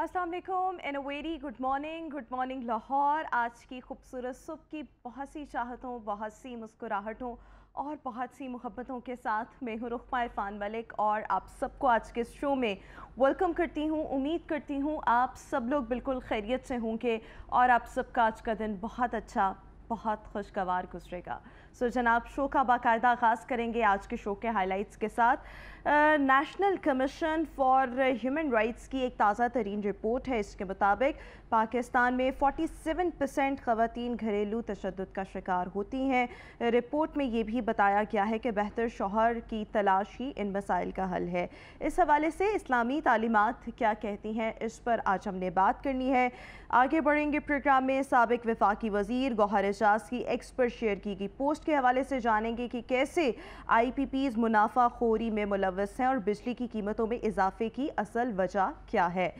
Aslam and a very good morning good morning Lahore आज की खूबसूरत सुबह की बहुत सी चाहतों बहुत सी मुस्कुराहटों और बहुत सी मोहब्बतों के साथ मैं हूँ रुखमा इरफान मलिक और आप सबको आज के शो में वेलकम करती हूँ उम्मीद करती हूँ आप सब लोग बिल्कुल खैरियत से होंगे और आप सबका आज का दिन बहुत अच्छा बहुत खुशगवार गुजरेगा सो जनाब शो का बाकायदा आगाज़ करेंगे आज के शो के हाईलाइट्स के साथ National Commission for Human Rights की एक ताज़ा तरीन रिपोर्ट है इसके मुताबिक पाकिस्तान में 47 परसेंट खातन घरेलू तशद का शिकार होती हैं रिपोर्ट में ये भी बताया गया है कि बेहतर शोहर की तलाश ही इन मसाइल का हल है इस हवाले से इस्लामी तालीमत क्या कहती हैं इस पर आज हमने बात करनी है आगे बढ़ेंगे प्रोग्राम में सबक वफाकी वजीर गौहर एजाज की एक्सपर्ट शेयर की गई पोस्ट पोस्ट के हवाले से जानेंगे कि कैसे आईपीपीज मुनाफाखोरी में मुलवस हैं और बिजली की कीमतों में इजाफे की असल वजह क्या है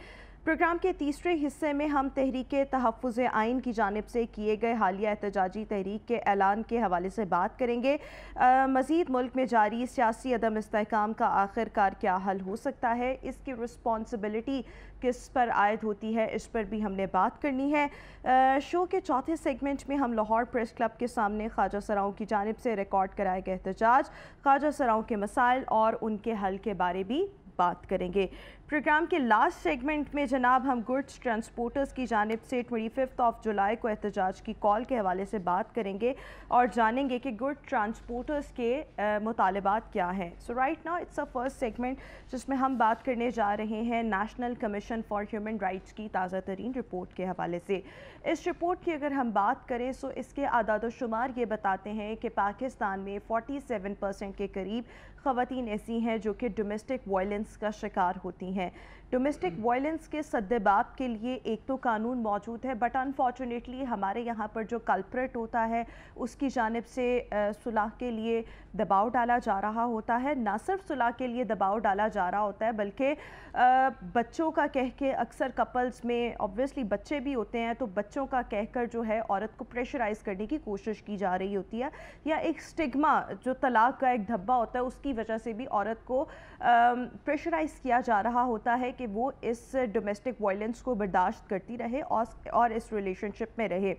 प्रोग्राम के तीसरे हिस्से में हम तहरीक तहफ़ आइन की जानब से किए गए हालिया एहतजाजी तहरीक के ऐलान के हवाले से बात करेंगे आ, मजीद मुल्क में जारी सियासी अदम इसकाम का आखिरकार क्या हल हो सकता है इसकी रिस्पॉन्सिबिलिटी किस पर आयद होती है इस पर भी हमने बात करनी है आ, शो के चौथे सेगमेंट में हम लाहौर प्रेस क्लब के सामने ख्वाजा सराओं की जानब से रिकॉर्ड कराए गए एहतजाज ख्वाजा सराओं के मसाइल और उनके हल के बारे भी बात करेंगे प्रोग्राम के लास्ट सेगमेंट में जनाब हम गुड्स ट्रांसपोर्टर्स की जानब से ट्वेंटी फिफ्थ ऑफ जुलाई को एहतजाज की कॉल के हवाले से बात करेंगे और जानेंगे कि गुड ट्रांसपोर्टर्स के मुतालबात क्या हैं so right now it's a first segment जिसमें हम बात करने जा रहे हैं National Commission for Human Rights की ताज़ा तरीन रिपोर्ट के हवाले से इस रिपोर्ट की अगर हम बात करें सो इसके आदाद शुमार ये बताते हैं कि पाकिस्तान में फोटी सेवन परसेंट के करीब ख़वान ऐसी हैं जो कि डोमेस्टिक वायलेंस का शिकार होती हैं 해 डोमेस्टिक वायलेंस के सदबाप के लिए एक तो कानून मौजूद है बट अनफॉर्चुनेटली हमारे यहाँ पर जो कल्प्रेट होता है उसकी जानब से सुलह के लिए दबाव डाला जा रहा होता है ना सिर्फ सुलह के लिए दबाव डाला जा रहा होता है बल्कि बच्चों का कह के अक्सर कपल्स में ऑब्वियसली बच्चे भी होते हैं तो बच्चों का कहकर जो है औरत को प्रेशराइज़ करने की कोशिश की जा रही होती है या एक स्टिग्मा जो तलाक का एक धब्बा होता है उसकी वजह से भी औरत को प्रेशराइज़ किया जा रहा होता है कि वो इस डोमेस्टिक वायलेंस को बर्दाश्त करती रहे और और इस रिलेशनशिप में रहे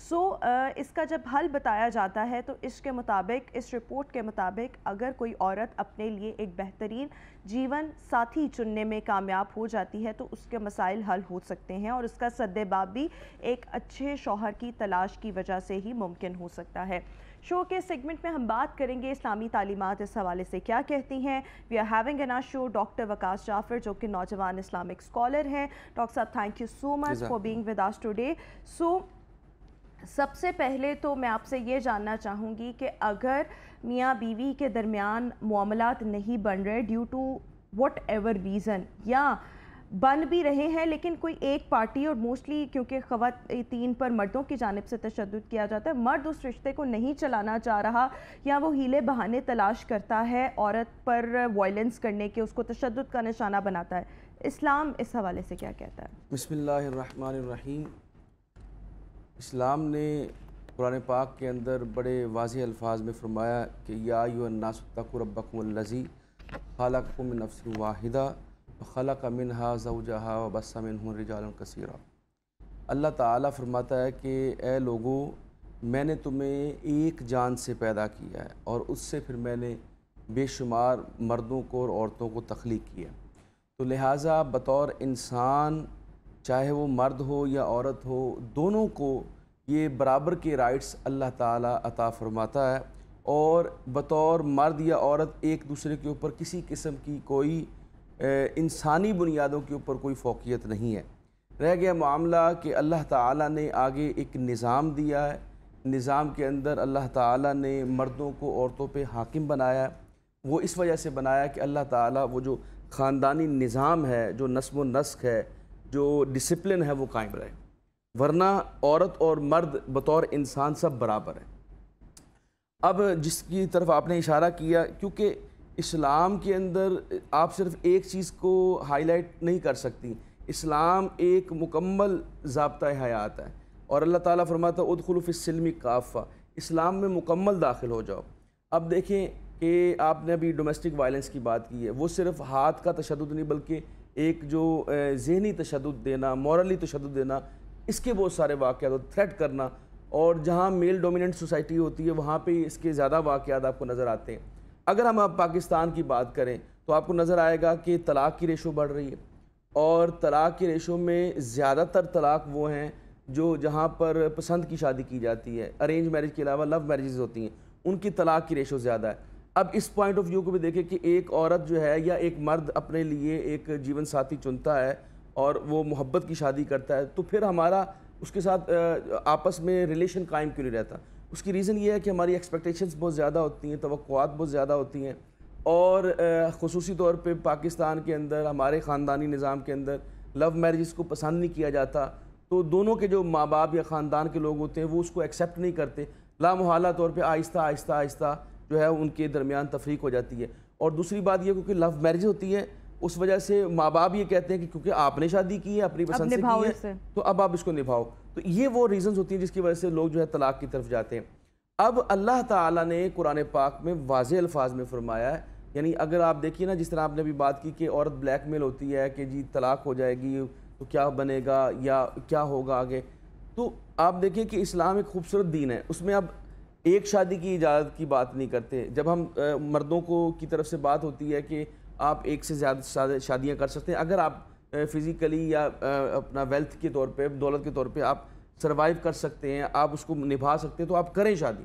सो so, uh, इसका जब हल बताया जाता है तो इसके मुताबिक इस रिपोर्ट के मुताबिक अगर कोई औरत अपने लिए एक बेहतरीन जीवन साथी चुनने में कामयाब हो जाती है तो उसके मसाइल हल हो सकते हैं और उसका सद्देबाब भी एक अच्छे शौहर की तलाश की वजह से ही मुमकिन हो सकता है शो के सेगमेंट में हम बात करेंगे इस्लामी तालीमत इस हवाले से क्या कहती हैं we are having an show doctor Waqas Jafar जो कि नौजवान इस्लामिक स्कॉलर हैं डॉक्टर साहब thank you so much for being with us so सबसे पहले तो मैं आपसे ये जानना चाहूँगी कि अगर मियाँ बीवी के दरमियान मामला नहीं बन रहे due to whatever reason या बन भी रहे हैं लेकिन कोई एक पार्टी और मोस्टली क्योंकि खवातन पर मर्दों की जानब से तशद किया जाता है मर्द उस रिश्ते को नहीं चलाना चाह रहा या वो हीले बहाने तलाश करता है औरत पर वायलेंस करने के उसको तशद का निशाना बनाता है इस्लाम इस हवाले से क्या कहता है बसमीम इस्लाम ने कुरान पाक के अंदर बड़े वाज अल्फाज में फरमाया कि या यू नासुतरबकमलजी खालकुम नफ्स वाहिदा खल मिन हा जहा बसमिन रिजाल कसीरा अल्लाह ताला फरमाता है कि ए लोगो मैंने तुम्हें एक जान से पैदा किया है और उससे फिर मैंने बेशुमार मर्दों को और औरतों को तख्लीक किया तो लिहाजा बतौर इंसान चाहे वो मर्द हो या औरत हो दोनों को ये बराबर के राइट्स अल्लाह ताला अता फरमाता है और बतौर मर्द या औरत एक दूसरे के ऊपर किसी किस्म की कोई इंसानी बुनियादों के ऊपर कोई फोकियत नहीं है रह गया मामला कि अल्लाह ताला ने आगे एक निज़ाम दिया है निज़ाम के अंदर अल्लाह ताला ने मर्दों को औरतों पे हाकिम बनाया वो इस वजह से बनाया कि अल्लाह ताला वो जो ख़ानदानी निज़ाम है जो नस्म नस्क है जो डिसिप्लिन है वो कायम रहे वरना औरत और मर्द बतौर इंसान सब बराबर हैं अब जिसकी तरफ आपने इशारा किया क्योंकि इस्लाम के अंदर आप सिर्फ एक चीज़ को हाईलाइट नहीं कर सकती इस्लाम एक मुकम्मल जबता हयात है और अल्लाह ताला फरमाता उदखलफ़िसलमी काफ़ा इस्लाम में मुकम्मल दाखिल हो जाओ अब देखें कि आपने अभी डोमेस्टिक वायलेंस की बात की है वो सिर्फ हाथ का तशद नहीं बल्कि एक जो जहनी तशद देना मॉरली तशद देना इसके बहुत सारे वाक़ थ्रेट करना और जहाँ मेल डोमिनेंट सोसाइटी होती है वहाँ पर इसके ज़्यादा वाक़ आपको नज़र आते हैं अगर हम अब पाकिस्तान की बात करें तो आपको नज़र आएगा कि तलाक़ की रेशो बढ़ रही है और तलाक़ की रेशो में ज़्यादातर तलाक़ वो हैं जो जहाँ पर पसंद की शादी की जाती है अरेंज मैरिज के अलावा लव मैरिज होती हैं उनकी तलाक़ की रेशो ज़्यादा है अब इस पॉइंट ऑफ व्यू को भी देखें कि एक औरत जो है या एक मर्द अपने लिए एक जीवन साथी चुनता है और वो मोहब्बत की शादी करता है तो फिर हमारा उसके साथ आपस में रिलेशन कायम क्यों नहीं रहता उसकी रीज़न ये है कि हमारी एक्सपेक्टेशंस बहुत ज़्यादा होती हैं तो बहुत ज़्यादा होती हैं और खसूसी तौर पे पाकिस्तान के अंदर हमारे ख़ानदानी निज़ाम के अंदर लव मैरिज़ को पसंद नहीं किया जाता तो दोनों के जो माँ बाप या ख़ानदान के लोग होते हैं वो उसको एक्सेप्ट नहीं करते लामहाला तौर पर आहिस्ता आहिस्ता आहिस्ता जो है उनके दरमियान तफरीक हो जाती है और दूसरी बात यह क्योंकि लव मैरिज होती है उस वजह से माँ बाप ये कहते हैं कि क्योंकि आपने शादी की है अपनी पसंद से की है तो अब आप इसको निभाओ तो ये वो रीज़न्स होती हैं जिसकी वजह से लोग जो है तलाक की तरफ जाते हैं अब अल्लाह ताला ने कुरान पाक में वाज अल्फाज में फरमाया है यानी अगर आप देखिए ना जिस तरह आपने अभी बात की कि औरत ब्लैक मेल होती है कि जी तलाक हो जाएगी तो क्या बनेगा या क्या होगा आगे तो आप देखिए कि इस्लाम एक खूबसूरत दीन है उसमें अब एक शादी की इजाज़त की बात नहीं करते जब हम आ, मर्दों को की तरफ से बात होती है कि आप एक से ज़्यादा शादियाँ कर सकते हैं अगर आप फिज़िकली या अपना वेल्थ के तौर पे दौलत के तौर पे आप सरवाइव कर सकते हैं आप उसको निभा सकते हैं तो आप करें शादी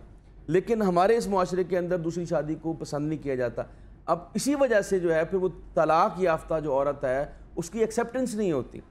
लेकिन हमारे इस माशरे के अंदर दूसरी शादी को पसंद नहीं किया जाता अब इसी वजह से जो है फिर वो तलाक याफ्ता जो औरत है उसकी एक्सेप्टेंस नहीं होती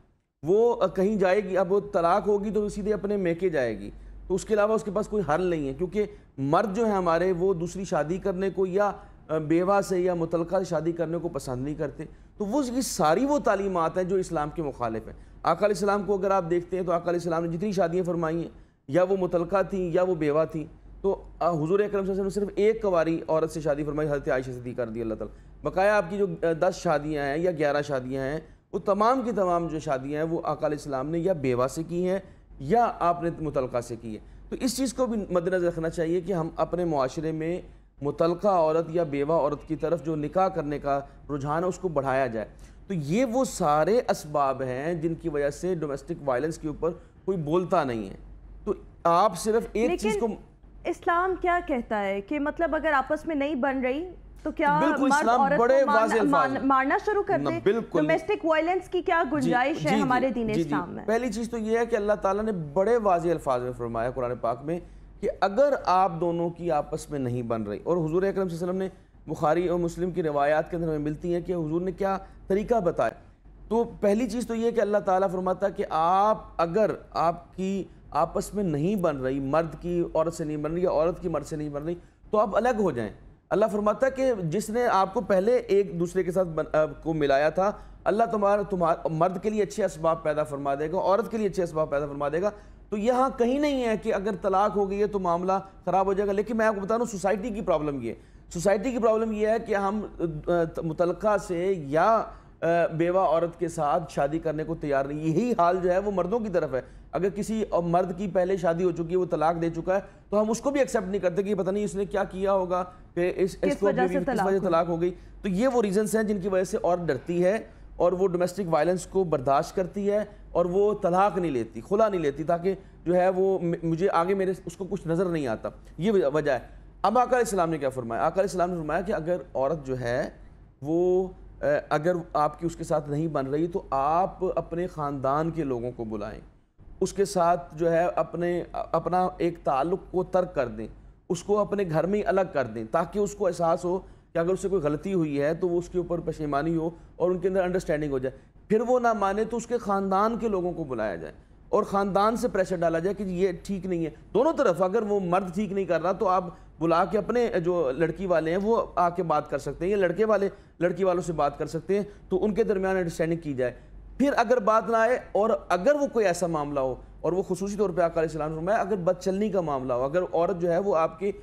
वो कहीं जाएगी अब वो तलाक होगी तो सीधे अपने मेके जाएगी तो उसके अलावा उसके पास कोई हल नहीं है क्योंकि मर्द जो है हमारे वो दूसरी शादी करने को या बेवा से या मुतलका शादी करने को पसंद नहीं करते तो वो ये सारी वो तालीमत हैं जो इस्लाम के मुखालिफ हैं आकाम को अगर आप देखते हैं तो इस्लाम ने जितनी शादियाँ फरमाई हैं या वो मुतलका थी या वो बेवा थी तो हजूर अक्रम ने सिर्फ एक कवारी औरत से शादी फरमाई हजरत आयशा सदी कर दी अल्लाह ताला बकाया आपकी जो दस शादियाँ हैं या ग्यारह शादियाँ हैं वो तमाम की तमाम जो शादियाँ हैं वो इस्लाम ने या बेवा से की हैं या आपने मुतलका से की है तो इस चीज़ को भी मद्दनज़र रखना चाहिए कि हम अपने माशरे में मुतलका औरत या बेवा औरत की तरफ जो निकाह करने का रुझान है उसको बढ़ाया जाए तो ये वो सारे इसबाब हैं जिनकी वजह से डोमेस्टिक वायलेंस के ऊपर कोई बोलता नहीं है तो आप सिर्फ एक चीज़ को इस्लाम क्या कहता है कि मतलब अगर आपस में नहीं बन रही तो क्या बिल्कुल इस्लाम बड़े वाजे मान, मारना शुरू कर दे बिल्कुल डोमेस्टिक वायलेंस की क्या गुंजाइश है हमारे दीन इस्लाम में पहली चीज़ तो ये है कि अल्लाह ताला ने बड़े वाजे अल्फाज में फरमाया कुरान पाक में कि अगर आप दोनों की आपस में नहीं बन रही और हजूर अक्रम वसम ने बुखारी और मुस्लिम की रवायात के अंदर हमें मिलती हैं कि हजूर ने क्या तरीका बताया तो पहली चीज़ तो ये कि अल्लाह ताला फरमाता कि आप अगर आपकी आपस में नहीं बन रही मर्द की औरत से नहीं बन रही या औरत की मर्द से नहीं बन रही तो आप अलग हो जाएं अल्लाह फरमाता कि जिसने आपको पहले एक दूसरे के साथ को मिलाया था अल्लाह तुम्हारा तुम्हारा मर्द के लिए अच्छे इसबाब पैदा फरमा देगा औरत के लिए अच्छे इसबाब पैदा फरमा देगा तो यहाँ कहीं नहीं है कि अगर तलाक हो गई है तो मामला ख़राब हो जाएगा लेकिन मैं आपको बता रहा हूँ सोसाइटी की प्रॉब्लम ये सोसाइटी की प्रॉब्लम यह है कि हम मुतल से या बेवा औरत के साथ शादी करने को तैयार नहीं यही हाल जो है वो मर्दों की तरफ है अगर किसी मर्द की पहले शादी हो चुकी है वो तलाक दे चुका है तो हम उसको भी एक्सेप्ट नहीं करते कि पता नहीं इसने क्या किया होगा कि इस इसको वजह से तलाक, तलाक हो गई तो ये वो रीजंस हैं जिनकी वजह से और डरती है और वो डोमेस्टिक वायलेंस को बर्दाश्त करती है और वो तलाक नहीं लेती खुला नहीं लेती ताकि जो है वो मुझे आगे मेरे उसको कुछ नज़र नहीं आता ये वजह है अब आकर इस्लाम ने क्या फरमाया आकर इस्लाम ने फरमाया कि अगर औरत जो है वो अगर आपकी उसके साथ नहीं बन रही तो आप अपने ख़ानदान के लोगों को बुलाएं उसके साथ जो है अपने अपना एक ताल्लुक को तर्क कर दें उसको अपने घर में ही अलग कर दें ताकि उसको एहसास हो कि अगर उससे कोई गलती हुई है तो वो उसके ऊपर पेशेमानी हो और उनके अंदर अंडरस्टैंडिंग हो जाए फिर वो ना माने तो उसके ख़ानदान के लोगों को बुलाया जाए और ख़ानदान से प्रेशर डाला जाए कि ये ठीक नहीं है दोनों तरफ अगर वो मर्द ठीक नहीं कर रहा तो आप बुला के अपने जो लड़की वाले हैं वो आके बात कर सकते हैं या लड़के वाले लड़की वालों से बात कर सकते हैं तो उनके दरमियान अंडरस्टैंडिंग की जाए फिर अगर बात ना आए और अगर वो कोई ऐसा मामला हो और वो खसूसी तौर पर सलाम फरमाया अगर बदचलनी का मामला हो अगर औरत जो है वो आपके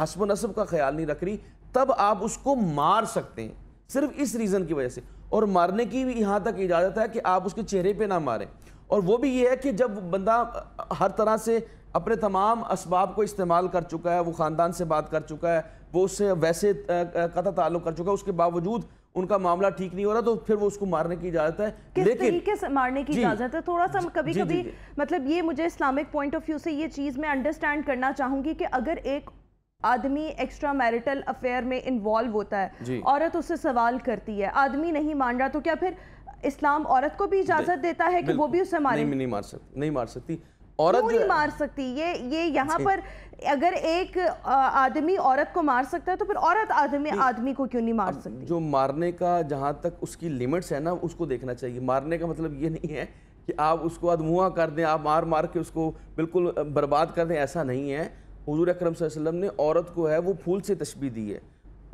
हसब नसब का ख्याल नहीं रख रही तब आप उसको मार सकते हैं सिर्फ इस रीज़न की वजह से और मारने की भी यहाँ तक इजाज़त है कि आप उसके चेहरे पे ना मारें और वो भी ये है कि जब बंदा हर तरह से अपने तमाम इसबाब को इस्तेमाल कर चुका है वो ख़ानदान से बात कर चुका है वो उससे वैसे कत ताल्लुक़ कर चुका है उसके बावजूद उनका मामला ठीक नहीं हो रहा तो फिर वो उसको मारने की इजाजत है किस लेकिन तरीके से मारने की इजाजत है थोड़ा सा कभी जी, कभी जी, जी, मतलब ये मुझे इस्लामिक पॉइंट ऑफ व्यू से ये चीज़ मैं अंडरस्टैंड करना चाहूंगी कि अगर एक आदमी एक्स्ट्रा मैरिटल अफेयर में इन्वॉल्व होता है औरत उससे सवाल करती है आदमी नहीं मान रहा तो क्या फिर इस्लाम औरत को भी इजाजत देता है कि वो भी उसे मारे नहीं, नहीं मार सकती नहीं मार सकती औरत नहीं मार सकती ये ये यहाँ पर अगर एक आदमी औरत को मार सकता है तो फिर औरत आदमी आदमी को क्यों नहीं मार सकती जो मारने का जहाँ तक उसकी लिमिट्स है ना उसको देखना चाहिए मारने का मतलब ये नहीं है कि आप उसको अधमुआ कर दें आप मार मार के उसको बिल्कुल बर्बाद कर दें ऐसा नहीं है हजूर अक्रम वसम ने औरत को है वो फूल से तशबी दी है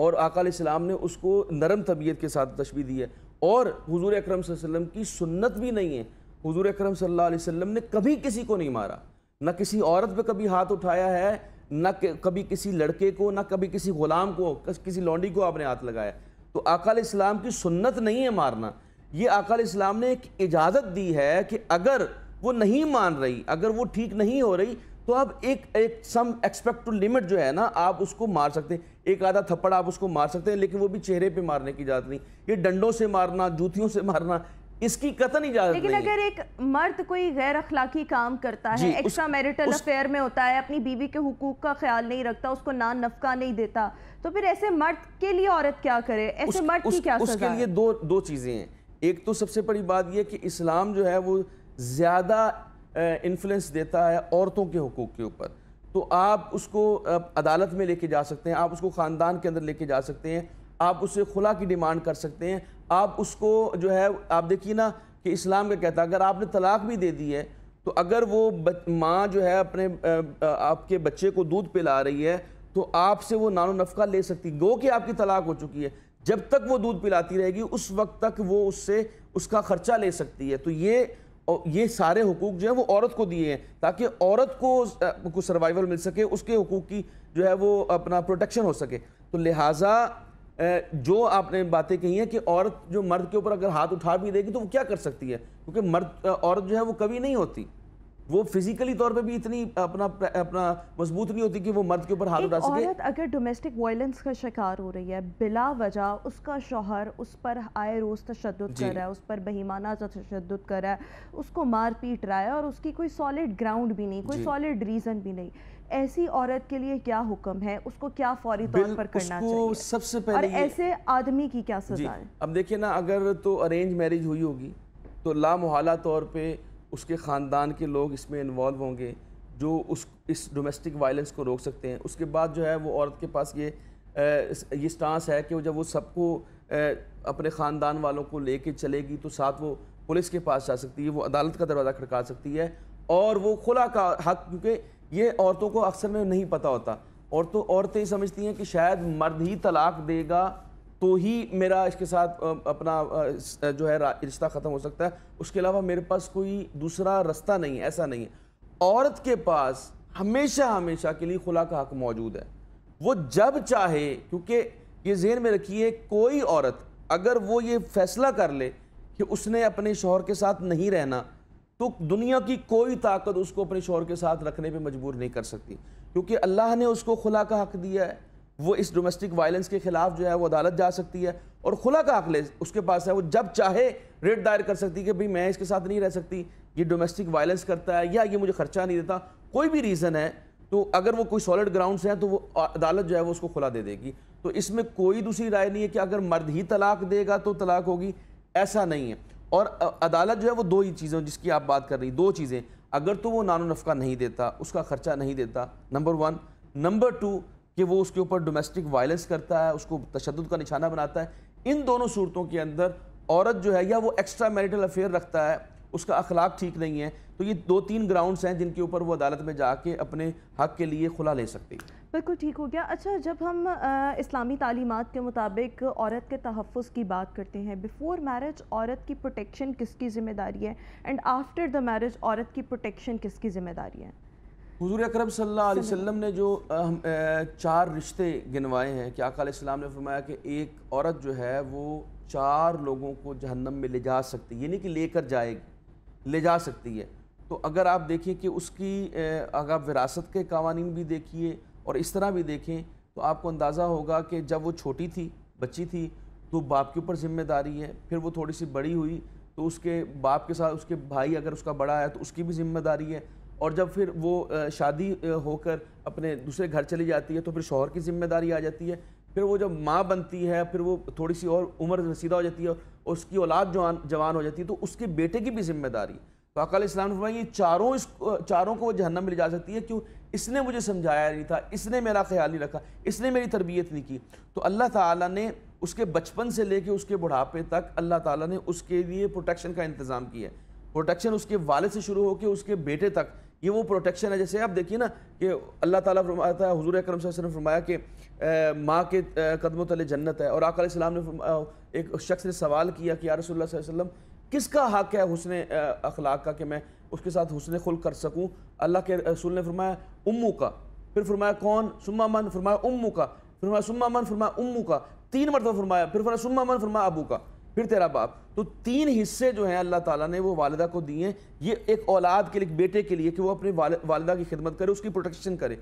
और अकाम ने उसको नरम तबीयत के साथ तशबी दी है और हजूर अक्रम वसम की सुन्नत भी नहीं है हजूर अक्रम वसम ने कभी किसी को नहीं मारा ना किसी औरत पर कभी हाथ उठाया है ना कभी किसी लड़के को ना कभी किसी ग़ुलाम को किसी लौंडी को आपने हाथ लगाया तो अकाल इस्लाम की सुन्नत नहीं है मारना ये अकाल इस्लाम ने एक इजाज़त दी है कि अगर वो नहीं मान रही अगर वो ठीक नहीं हो रही तो आप एक एक सम एक्सपेक्ट टू लिमिट जो है ना आप उसको मार सकते हैं एक आधा थप्पड़ आप उसको मार सकते हैं लेकिन वो भी चेहरे पे मारने की इजाज़त नहीं ये डंडों से मारना जूतियों से मारना इसकी कतन इजाजत लेकिन नहीं। अगर एक मर्द कोई गैर अखलाकी काम करता है एक्स्ट्रा मैरिटल अफेयर में होता है अपनी बीवी के हुकूक का ख्याल नहीं रखता उसको ना नफका नहीं देता तो फिर ऐसे मर्द के लिए औरत क्या करे ऐसे मर्द की क्या उसके लिए दो दो चीजें हैं एक तो सबसे बड़ी बात यह कि इस्लाम जो है वो ज्यादा इन्फ्लुएंस देता है औरतों के हकूक़ के ऊपर तो आप उसको अदालत में लेके जा सकते हैं आप उसको ख़ानदान के अंदर लेके जा सकते हैं आप उससे खुला की डिमांड कर सकते हैं आप उसको जो है आप देखिए ना कि इस्लाम का कहता है अगर आपने तलाक भी दे दी है तो अगर वो माँ जो है अपने आपके बच्चे को दूध पिला रही है तो आपसे वो नानो नफका ले सकती गो कि आपकी तलाक हो चुकी है जब तक वो दूध पिलाती रहेगी उस वक्त तक वो उससे उसका ख़र्चा ले सकती है तो ये और ये सारे हकूक जो है वो औरत को दिए हैं ताकि औरत को कुछ सर्वाइवल मिल सके उसके हकूक की जो है वो अपना प्रोटेक्शन हो सके तो लिहाजा जो आपने बातें कही हैं कि औरत जो मर्द के ऊपर अगर हाथ उठा भी देगी तो वो क्या कर सकती है क्योंकि मर्द औरत जो है वो कभी नहीं होती वो फिजिकली तौर पे भी इतनी अपना अपना मजबूत नहीं होती कि वो मर्द के ऊपर हाथ उठा सके औरत अगर डोमेस्टिक वायलेंस का शिकार हो रही है बिला वजह उसका शोहर उस पर आए रोज़ तशद कर रहा है उस पर बहिमाना तशद कर रहा है उसको मार पीट रहा है और उसकी कोई सॉलिड ग्राउंड भी नहीं कोई सॉलिड रीज़न भी नहीं ऐसी औरत के लिए क्या हुक्म है उसको क्या फौरी तौर पर करना उसको चाहिए सबसे पहले और ऐसे आदमी की क्या सजा है अब देखिए ना अगर तो अरेंज मैरिज हुई होगी तो लामोहाला तौर पर उसके ख़ानदान के लोग इसमें इन्वॉल्व होंगे जो उस इस डोमेस्टिक वायलेंस को रोक सकते हैं उसके बाद जो है वो औरत के पास ये ये स्टांस है कि वो जब वो सबको अपने ख़ानदान वालों को ले कर चलेगी तो साथ वो पुलिस के पास जा सकती है वो अदालत का दरवाज़ा खड़का सकती है और वो खुला का हक क्योंकि ये औरतों को अक्सर में नहीं पता होता और तो औरतें समझती हैं कि शायद मर्द ही तलाक देगा तो ही मेरा इसके साथ अपना जो है रिश्ता ख़त्म हो सकता है उसके अलावा मेरे पास कोई दूसरा रास्ता नहीं है ऐसा नहीं है औरत के पास हमेशा हमेशा के लिए खुला का हक मौजूद है वो जब चाहे क्योंकि ये जहन में रखिए कोई औरत अगर वो ये फैसला कर ले कि उसने अपने शोहर के साथ नहीं रहना तो दुनिया की कोई ताकत उसको अपने शोहर के साथ रखने पे मजबूर नहीं कर सकती क्योंकि अल्लाह ने उसको खुला का हक दिया है वो इस डोमेस्टिक वायलेंस के खिलाफ जो है वो अदालत जा सकती है और खुला का अकले उसके पास है वो जब चाहे रेट दायर कर सकती है कि भाई मैं इसके साथ नहीं रह सकती ये डोमेस्टिक वायलेंस करता है या ये मुझे खर्चा नहीं देता कोई भी रीज़न है तो अगर वो कोई सॉलिड ग्राउंड्स हैं तो वो अदालत जो है वो उसको खुला दे देगी तो इसमें कोई दूसरी राय नहीं है कि अगर मर्द ही तलाक देगा तो तलाक होगी ऐसा नहीं है और अदालत जो है वो दो ही चीज़ों जिसकी आप बात कर रही दो चीज़ें अगर तो वो नानो नफका नहीं देता उसका खर्चा नहीं देता नंबर वन नंबर टू कि वो उसके ऊपर डोमेस्टिक वायलेंस करता है उसको तशद का निशाना बनाता है इन दोनों सूरतों के अंदर औरत जो है या वो एक्स्ट्रा मैरिटल अफेयर रखता है उसका अखलाक ठीक नहीं है तो ये दो तीन ग्राउंड्स हैं जिनके ऊपर वो अदालत में जाके अपने हक के लिए खुला ले सकती है बिल्कुल ठीक हो गया अच्छा जब हम आ, इस्लामी तालीमत के मुताबिक औरत के तहफ़ की बात करते हैं बिफ़ोर मैरिज औरत की प्रोटेक्शन किसकी ज़िम्मेदारी है एंड आफ्टर द मैरिज औरत की प्रोटेक्शन किसकी ज़िम्मेदारी है हजूर अक्रम सल्लल्लाहु ने जो चार रिश्ते गिनवाए हैं कि आका ने फरमाया कि एक औरत जो है वो चार लोगों को जहन्नम में ले जा सकती है यानी कि लेकर जाएगी ले जा सकती है तो अगर आप देखें कि उसकी अगर आप विरासत के कवानीन भी देखिए और इस तरह भी देखें तो आपको अंदाज़ा होगा कि जब वो छोटी थी बच्ची थी तो बाप के ऊपर ज़िम्मेदारी है फिर वो थोड़ी सी बड़ी हुई तो उसके बाप के साथ उसके भाई अगर उसका बड़ा है तो उसकी भी ज़िम्मेदारी है और जब फिर वो शादी होकर अपने दूसरे घर चली जाती है तो फिर शोहर की जिम्मेदारी आ जाती है फिर वो जब माँ बनती है फिर वो थोड़ी सी और उम्र सीधा हो जाती है और उसकी औलाद जवान जवान हो जाती है तो उसके बेटे की भी जिम्मेदारी तो अकाल इस्लाम फरमाई ये चारों इस चारों को जहन्नम में ले जा सकती है क्यों इसने मुझे समझाया नहीं था इसने मेरा ख्याल नहीं रखा इसने मेरी तरबियत नहीं की तो अल्लाह ताला ने उसके बचपन से लेके उसके बुढ़ापे तक अल्लाह ताला ने उसके लिए प्रोटेक्शन का इंतज़ाम किया है प्रोटेक्शन उसके वाले से शुरू होकर उसके बेटे तक ये वो प्रोटेक्शन है जैसे आप देखिए ना कि अल्लाह ताला फरमाता है हुजूर अकरम ने फरमाया कि माँ के कदमों तले जन्नत है और आका सलाम ने एक शख्स ने सवाल किया कि यारसोल्ला किसका हक है हुसन अखलाक का कि मैं उसके साथ हुसन खुल कर सकूँ अल्लाह के रसूल ने फरमाया उम्मू का फिर फरमाया कौन सुम्मा मन फरमाया उम्मू का फरमाया सुम्मा मन फरमाया उम्मू का तीन मरतबा फरमाया फिर फरमाया सुम्मा मन फरमाया अबू का फिर तेरा बाप तो तीन हिस्से जो हैं अल्लाह ताला ने वो वालदा को दिए ये एक औलाद के लिए बेटे के लिए कि वो अपनी वाल, वालदा की खिदमत करे उसकी प्रोटेक्शन करे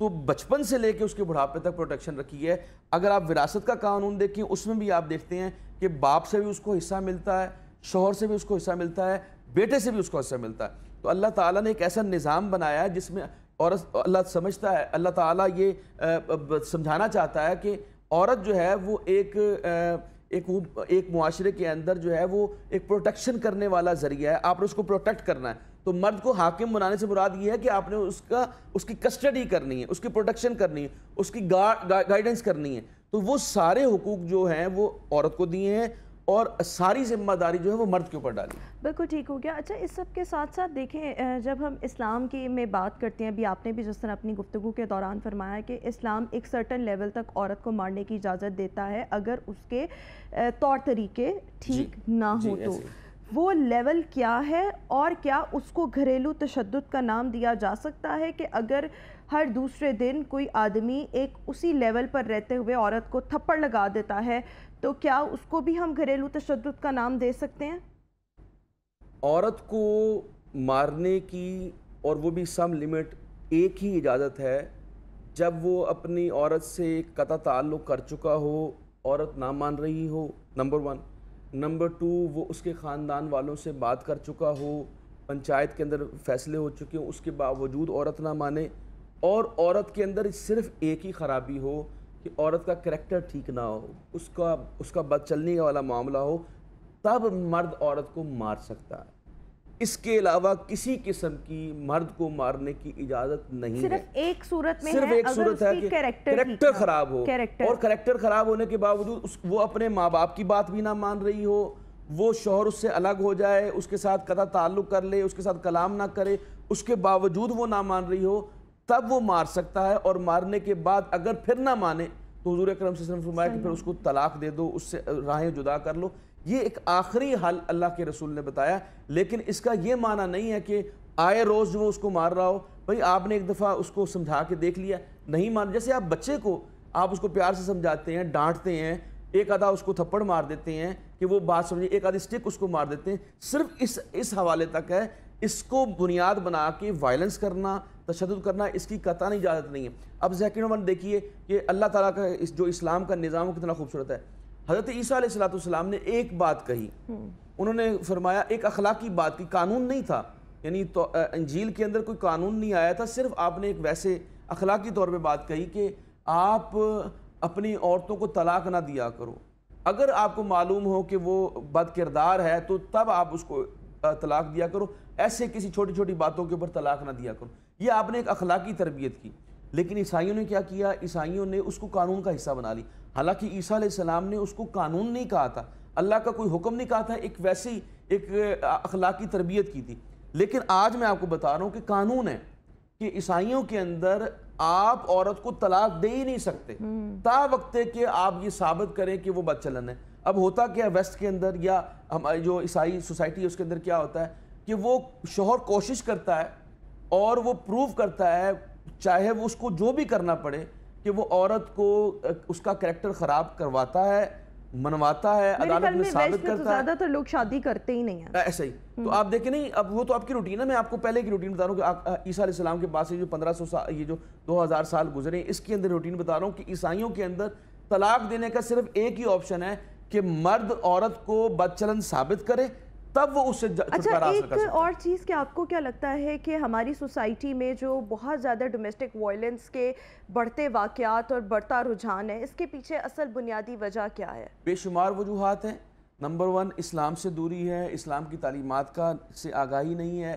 तो बचपन से लेके उसके बुढ़ापे तक प्रोटेक्शन रखी है अगर आप विरासत का कानून देखें उसमें भी आप देखते हैं कि बाप से भी उसको हिस्सा मिलता है शोहर से भी उसको हिस्सा मिलता है बेटे से भी उसको हिस्सा मिलता है तो अल्लाह ताला ने एक ऐसा निज़ाम बनाया है जिसमें औरत अल्लाह समझता है अल्लाह ताला ये समझाना चाहता है कि औरत जो है वो एक एक वो एक माशरे के अंदर जो है वो एक प्रोटेक्शन करने वाला जरिया है आपने उसको प्रोटेक्ट करना है तो मर्द को हाकिम बनाने से मुराद ये है कि आपने उसका उसकी कस्टडी करनी है उसकी प्रोटेक्शन करनी है उसकी गाइडेंस करनी है तो वो सारे हकूक़ जो हैं वो औरत को दिए हैं और सारी जिम्मेदारी जो है वो मर्द के ऊपर डाली बिल्कुल ठीक हो गया अच्छा इस सब के साथ साथ देखें जब हम इस्लाम की में बात करते हैं अभी आपने भी जिस तरह अपनी गुफ्तु के दौरान फरमाया कि इस्लाम एक सर्टन लेवल तक औरत को मारने की इजाज़त देता है अगर उसके तौर तरीके ठीक ना हो तो वो लेवल क्या है और क्या उसको घरेलू तशद का नाम दिया जा सकता है कि अगर हर दूसरे दिन कोई आदमी एक उसी लेवल पर रहते हुए औरत को थप्पड़ लगा देता है तो क्या उसको भी हम घरेलू तशद का नाम दे सकते हैं औरत को मारने की और वो भी सम लिमिट एक ही इजाज़त है जब वो अपनी औरत से कता ताल्लुक़ कर चुका हो औरत ना मान रही हो नंबर वन नंबर टू वो उसके ख़ानदान वालों से बात कर चुका हो पंचायत के अंदर फैसले हो चुके हों उसके बावजूद औरत ना माने और औरत के अंदर सिर्फ एक ही ख़राबी हो कि औरत का करेक्टर ठीक ना हो उसका उसका बद चलने वाला मामला हो तब मर्द औरत को मार सकता है इसके अलावा किसी किस्म की मर्द को मारने की इजाजत नहीं सिर्फ है। एक सूरत में सिर्फ है, एक सूरत है कि करेक्टर खराब हो character. और करेक्टर खराब होने के बावजूद उस वो अपने माँ बाप की बात भी ना मान रही हो वो शोहर उससे अलग हो जाए उसके साथ कदा ताल्लुक कर ले उसके साथ कलाम ना करे उसके बावजूद वो ना मान रही हो तब वो मार सकता है और मारने के बाद अगर फिर ना माने तो हजूर अक्रम से फरमाया कि फिर उसको तलाक दे दो उससे राहें जुदा कर लो ये एक आखिरी हल अल्लाह के रसूल ने बताया लेकिन इसका ये माना नहीं है कि आए रोज़ वो उसको मार रहा हो भाई आपने एक दफ़ा उसको समझा के देख लिया नहीं मान जैसे आप बच्चे को आप उसको प्यार से समझाते हैं डांटते हैं एक आधा उसको थप्पड़ मार देते हैं कि वो बात समझे एक आधी स्टिक उसको मार देते हैं सिर्फ इस इस हवाले तक है इसको बुनियाद बना के वायलेंस करना तशद करना इसकी कता नहीं इजाज़त नहीं है अब जहकिन वन देखिए कि अल्लाह ताला का इस जो इस्लाम का निज़ाम कितना खूबसूरत है हज़रत ईसा ने एक बात कही हम्म। उन्होंने फरमाया एक अखलाकी बात की कानून नहीं था यानी तो अंजील के अंदर कोई कानून नहीं आया था सिर्फ आपने एक वैसे अखलाकी तौर पर बात कही कि आप अपनी औरतों को तलाक ना दिया करो अगर आपको मालूम हो कि वो बद किरदार है तो तब आप उसको तलाक दिया करो ऐसे किसी छोटी छोटी बातों के ऊपर तलाक ना दिया करो ये आपने एक अखलाकी तरबियत की लेकिन ईसाइयों ने क्या किया ईसाइयों ने उसको कानून का हिस्सा बना ली हालांकि ईसा सलाम ने उसको कानून नहीं कहा था अल्लाह का कोई हुक्म नहीं कहा था एक वैसी एक अखलाकी तरबियत की थी लेकिन आज मैं आपको बता रहा हूँ कि कानून है कि ईसाइयों के अंदर आप औरत को तलाक दे ही नहीं सकते हम्म। ता वक्त कि आप ये साबित करें कि वो बदचलन है अब होता क्या वेस्ट के अंदर या हमारी जो ईसाई सोसाइटी है उसके अंदर क्या होता है कि वो शोहर कोशिश करता है और वो प्रूव करता है चाहे वो उसको जो भी करना पड़े कि वो औरत को उसका करेक्टर ख़राब करवाता है मनवाता है अदालत में साबित तो करता है ज़्यादातर लोग शादी करते ही नहीं है ऐसा ही तो हम्म। आप देखें नहीं अब वो तो आपकी रूटीन है मैं आपको पहले की रूटीन बता रहा हूँ कि ईसा इस्लाम के बाद से जो 1500 साल ये जो 2000 साल गुजरे इसके अंदर रूटीन बता रहा हूँ कि ईसाइयों के अंदर तलाक देने का सिर्फ एक ही ऑप्शन है कि मर्द औरत को बदचलन साबित करे तब वो उससे अच्छा एक और चीज़ कि आपको क्या लगता है कि हमारी सोसाइटी में जो बहुत ज़्यादा डोमेस्टिक वायलेंस के बढ़ते वाकयात और बढ़ता रुझान है इसके पीछे असल बुनियादी वजह क्या है बेशुमार वजूहत हैं नंबर वन इस्लाम से दूरी है इस्लाम की तालीमत का से आगाही नहीं है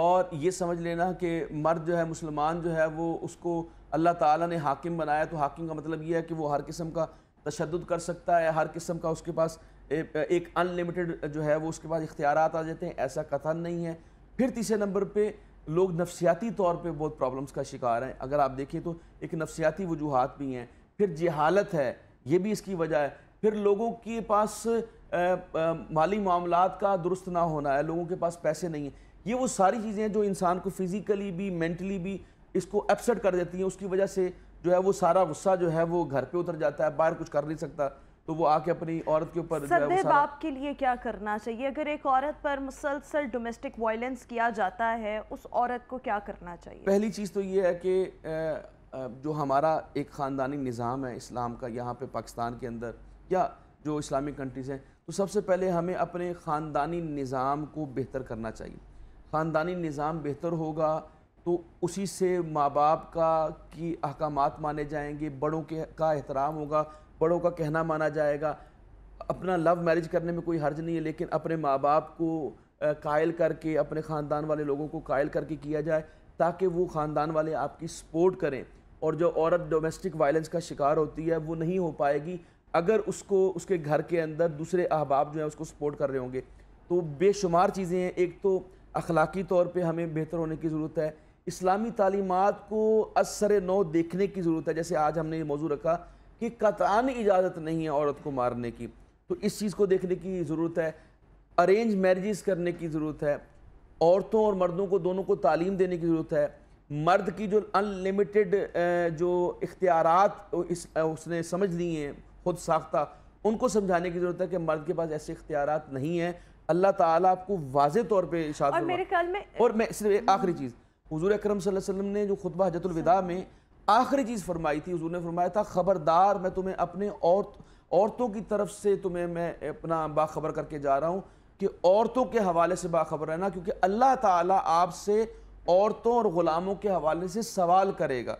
और ये समझ लेना कि मर्द जो है मुसलमान जो है वो उसको अल्लाह ताला ने हाकिम बनाया तो हाकिम का मतलब ये है कि वो हर किस्म का तशद कर सकता है हर किस्म का उसके पास एक अनलिमिटेड जो है वो उसके बाद इख्तियार आ जाते हैं ऐसा कथन नहीं है फिर तीसरे नंबर पर लोग नफसियाती तौर पर बहुत प्रॉब्लम्स का शिकार हैं अगर आप देखें तो एक नफसियाती वजूहत भी हैं फिर जहालत है ये भी इसकी वजह है फिर लोगों के पास आ, आ, माली मामला का दुरुस्त ना होना है लोगों के पास पैसे नहीं हैं ये वो सारी चीज़ें हैं जो इंसान को फिज़िकली भी मैंटली भी इसको अपसेट कर देती हैं उसकी वजह से जो है वो सारा गुस्सा जो है वो घर पर उतर जाता है बाहर कुछ कर नहीं सकता तो वो आके अपनी औरत के ऊपर बाप के लिए क्या करना चाहिए अगर एक औरत पर मुसलसल डोमेस्टिक वायलेंस किया जाता है उस औरत को क्या करना चाहिए पहली चीज़ तो ये है कि जो हमारा एक ख़ानदानी निज़ाम है इस्लाम का यहाँ पे पाकिस्तान के अंदर या जो इस्लामिक कंट्रीज़ हैं तो सबसे पहले हमें अपने ख़ानदानी निज़ाम को बेहतर करना चाहिए ख़ानदानी निज़ाम बेहतर होगा तो उसी से माँ बाप का की अहकाम माने जाएंगे बड़ों के का एहतराम होगा बड़ों का कहना माना जाएगा अपना लव मैरिज करने में कोई हर्ज नहीं है लेकिन अपने माँ बाप को कायल करके अपने ख़ानदान वाले लोगों को कायल करके किया जाए ताकि वो ख़ानदान वाले आपकी सपोर्ट करें और जो औरत डोमेस्टिक वायलेंस का शिकार होती है वो नहीं हो पाएगी अगर उसको उसके घर के अंदर दूसरे अहबाब जो हैं उसको सपोर्ट कर रहे होंगे तो बेशुमार चीज़ें हैं एक तो अखलाकी तौर पे हमें बेहतर होने की ज़रूरत है इस्लामी तालीमत को असर नौ देखने की ज़रूरत है जैसे आज हमने ये मौजू रखा कि कतान इजाज़त नहीं है औरत को मारने की तो इस चीज़ को देखने की ज़रूरत है अरेंज मैरिज़ करने की ज़रूरत है औरतों और मर्दों को दोनों को तालीम देने की ज़रूरत है मर्द की जो अनलिमिटेड जो इख्तियार इस उसने समझ लिए हैं खुद साख्ता उनको समझाने की ज़रूरत है कि मर्द के पास ऐसे इख्तियार नहीं हैं अल्लाह ताला आपको वाज तौर पर इशारा और मेरे ख्याल में और मैं सिर्फ आखिरी चीज़ हजूर अक्रम वसल्लम ने जो खुतबा हजतुलविदा में आखिरी चीज़ फरमाई थी उसने फरमाया था ख़बरदार मैं तुम्हें अपने और औरतों की तरफ से तुम्हें मैं अपना बाखबर करके जा रहा हूँ कि औरतों के हवाले से बाखबर रहना क्योंकि अल्लाह ताला आपसे औरतों और ग़ुलामों के हवाले से सवाल करेगा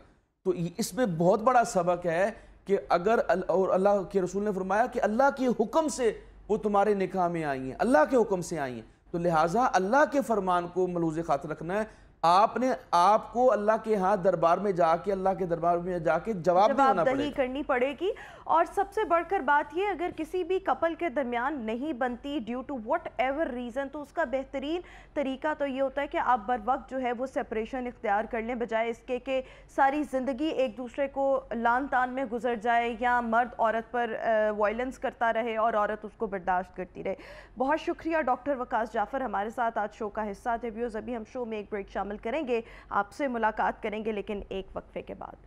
तो इसमें बहुत बड़ा सबक है कि अगर और अल्लाह के रसूल ने फरमाया कि अल्लाह के हुक्म से वो तुम्हारे निकाह में आई हैं अल्लाह के हुक्म से आई हैं तो लिहाजा अल्लाह के फरमान को मलूज खात रखना है आपने आपको अल्लाह के हाथ दरबार में जाके अल्लाह के दरबार में जाके जवाब देना करनी पड़ेगी और सबसे बढ़कर बात ये अगर किसी भी कपल के दरमियान नहीं बनती due to whatever reason तो उसका बेहतरीन तरीका तो ये होता है कि आप बर वक्त जो है वो सेपरेशन इख्तियार कर लें बजाय इसके कि सारी ज़िंदगी एक दूसरे को लान तान में गुजर जाए या मर्द औरत पर वायलेंस करता रहे और औरत उसको बर्दाश्त करती रहे बहुत शुक्रिया डॉक्टर वकास जाफ़र हमारे साथ आज शो का हिस्सा थे व्यूज़ अभी हम शो में एक ब्रेक शामिल करेंगे आपसे मुलाकात करेंगे लेकिन एक वक्फे के बाद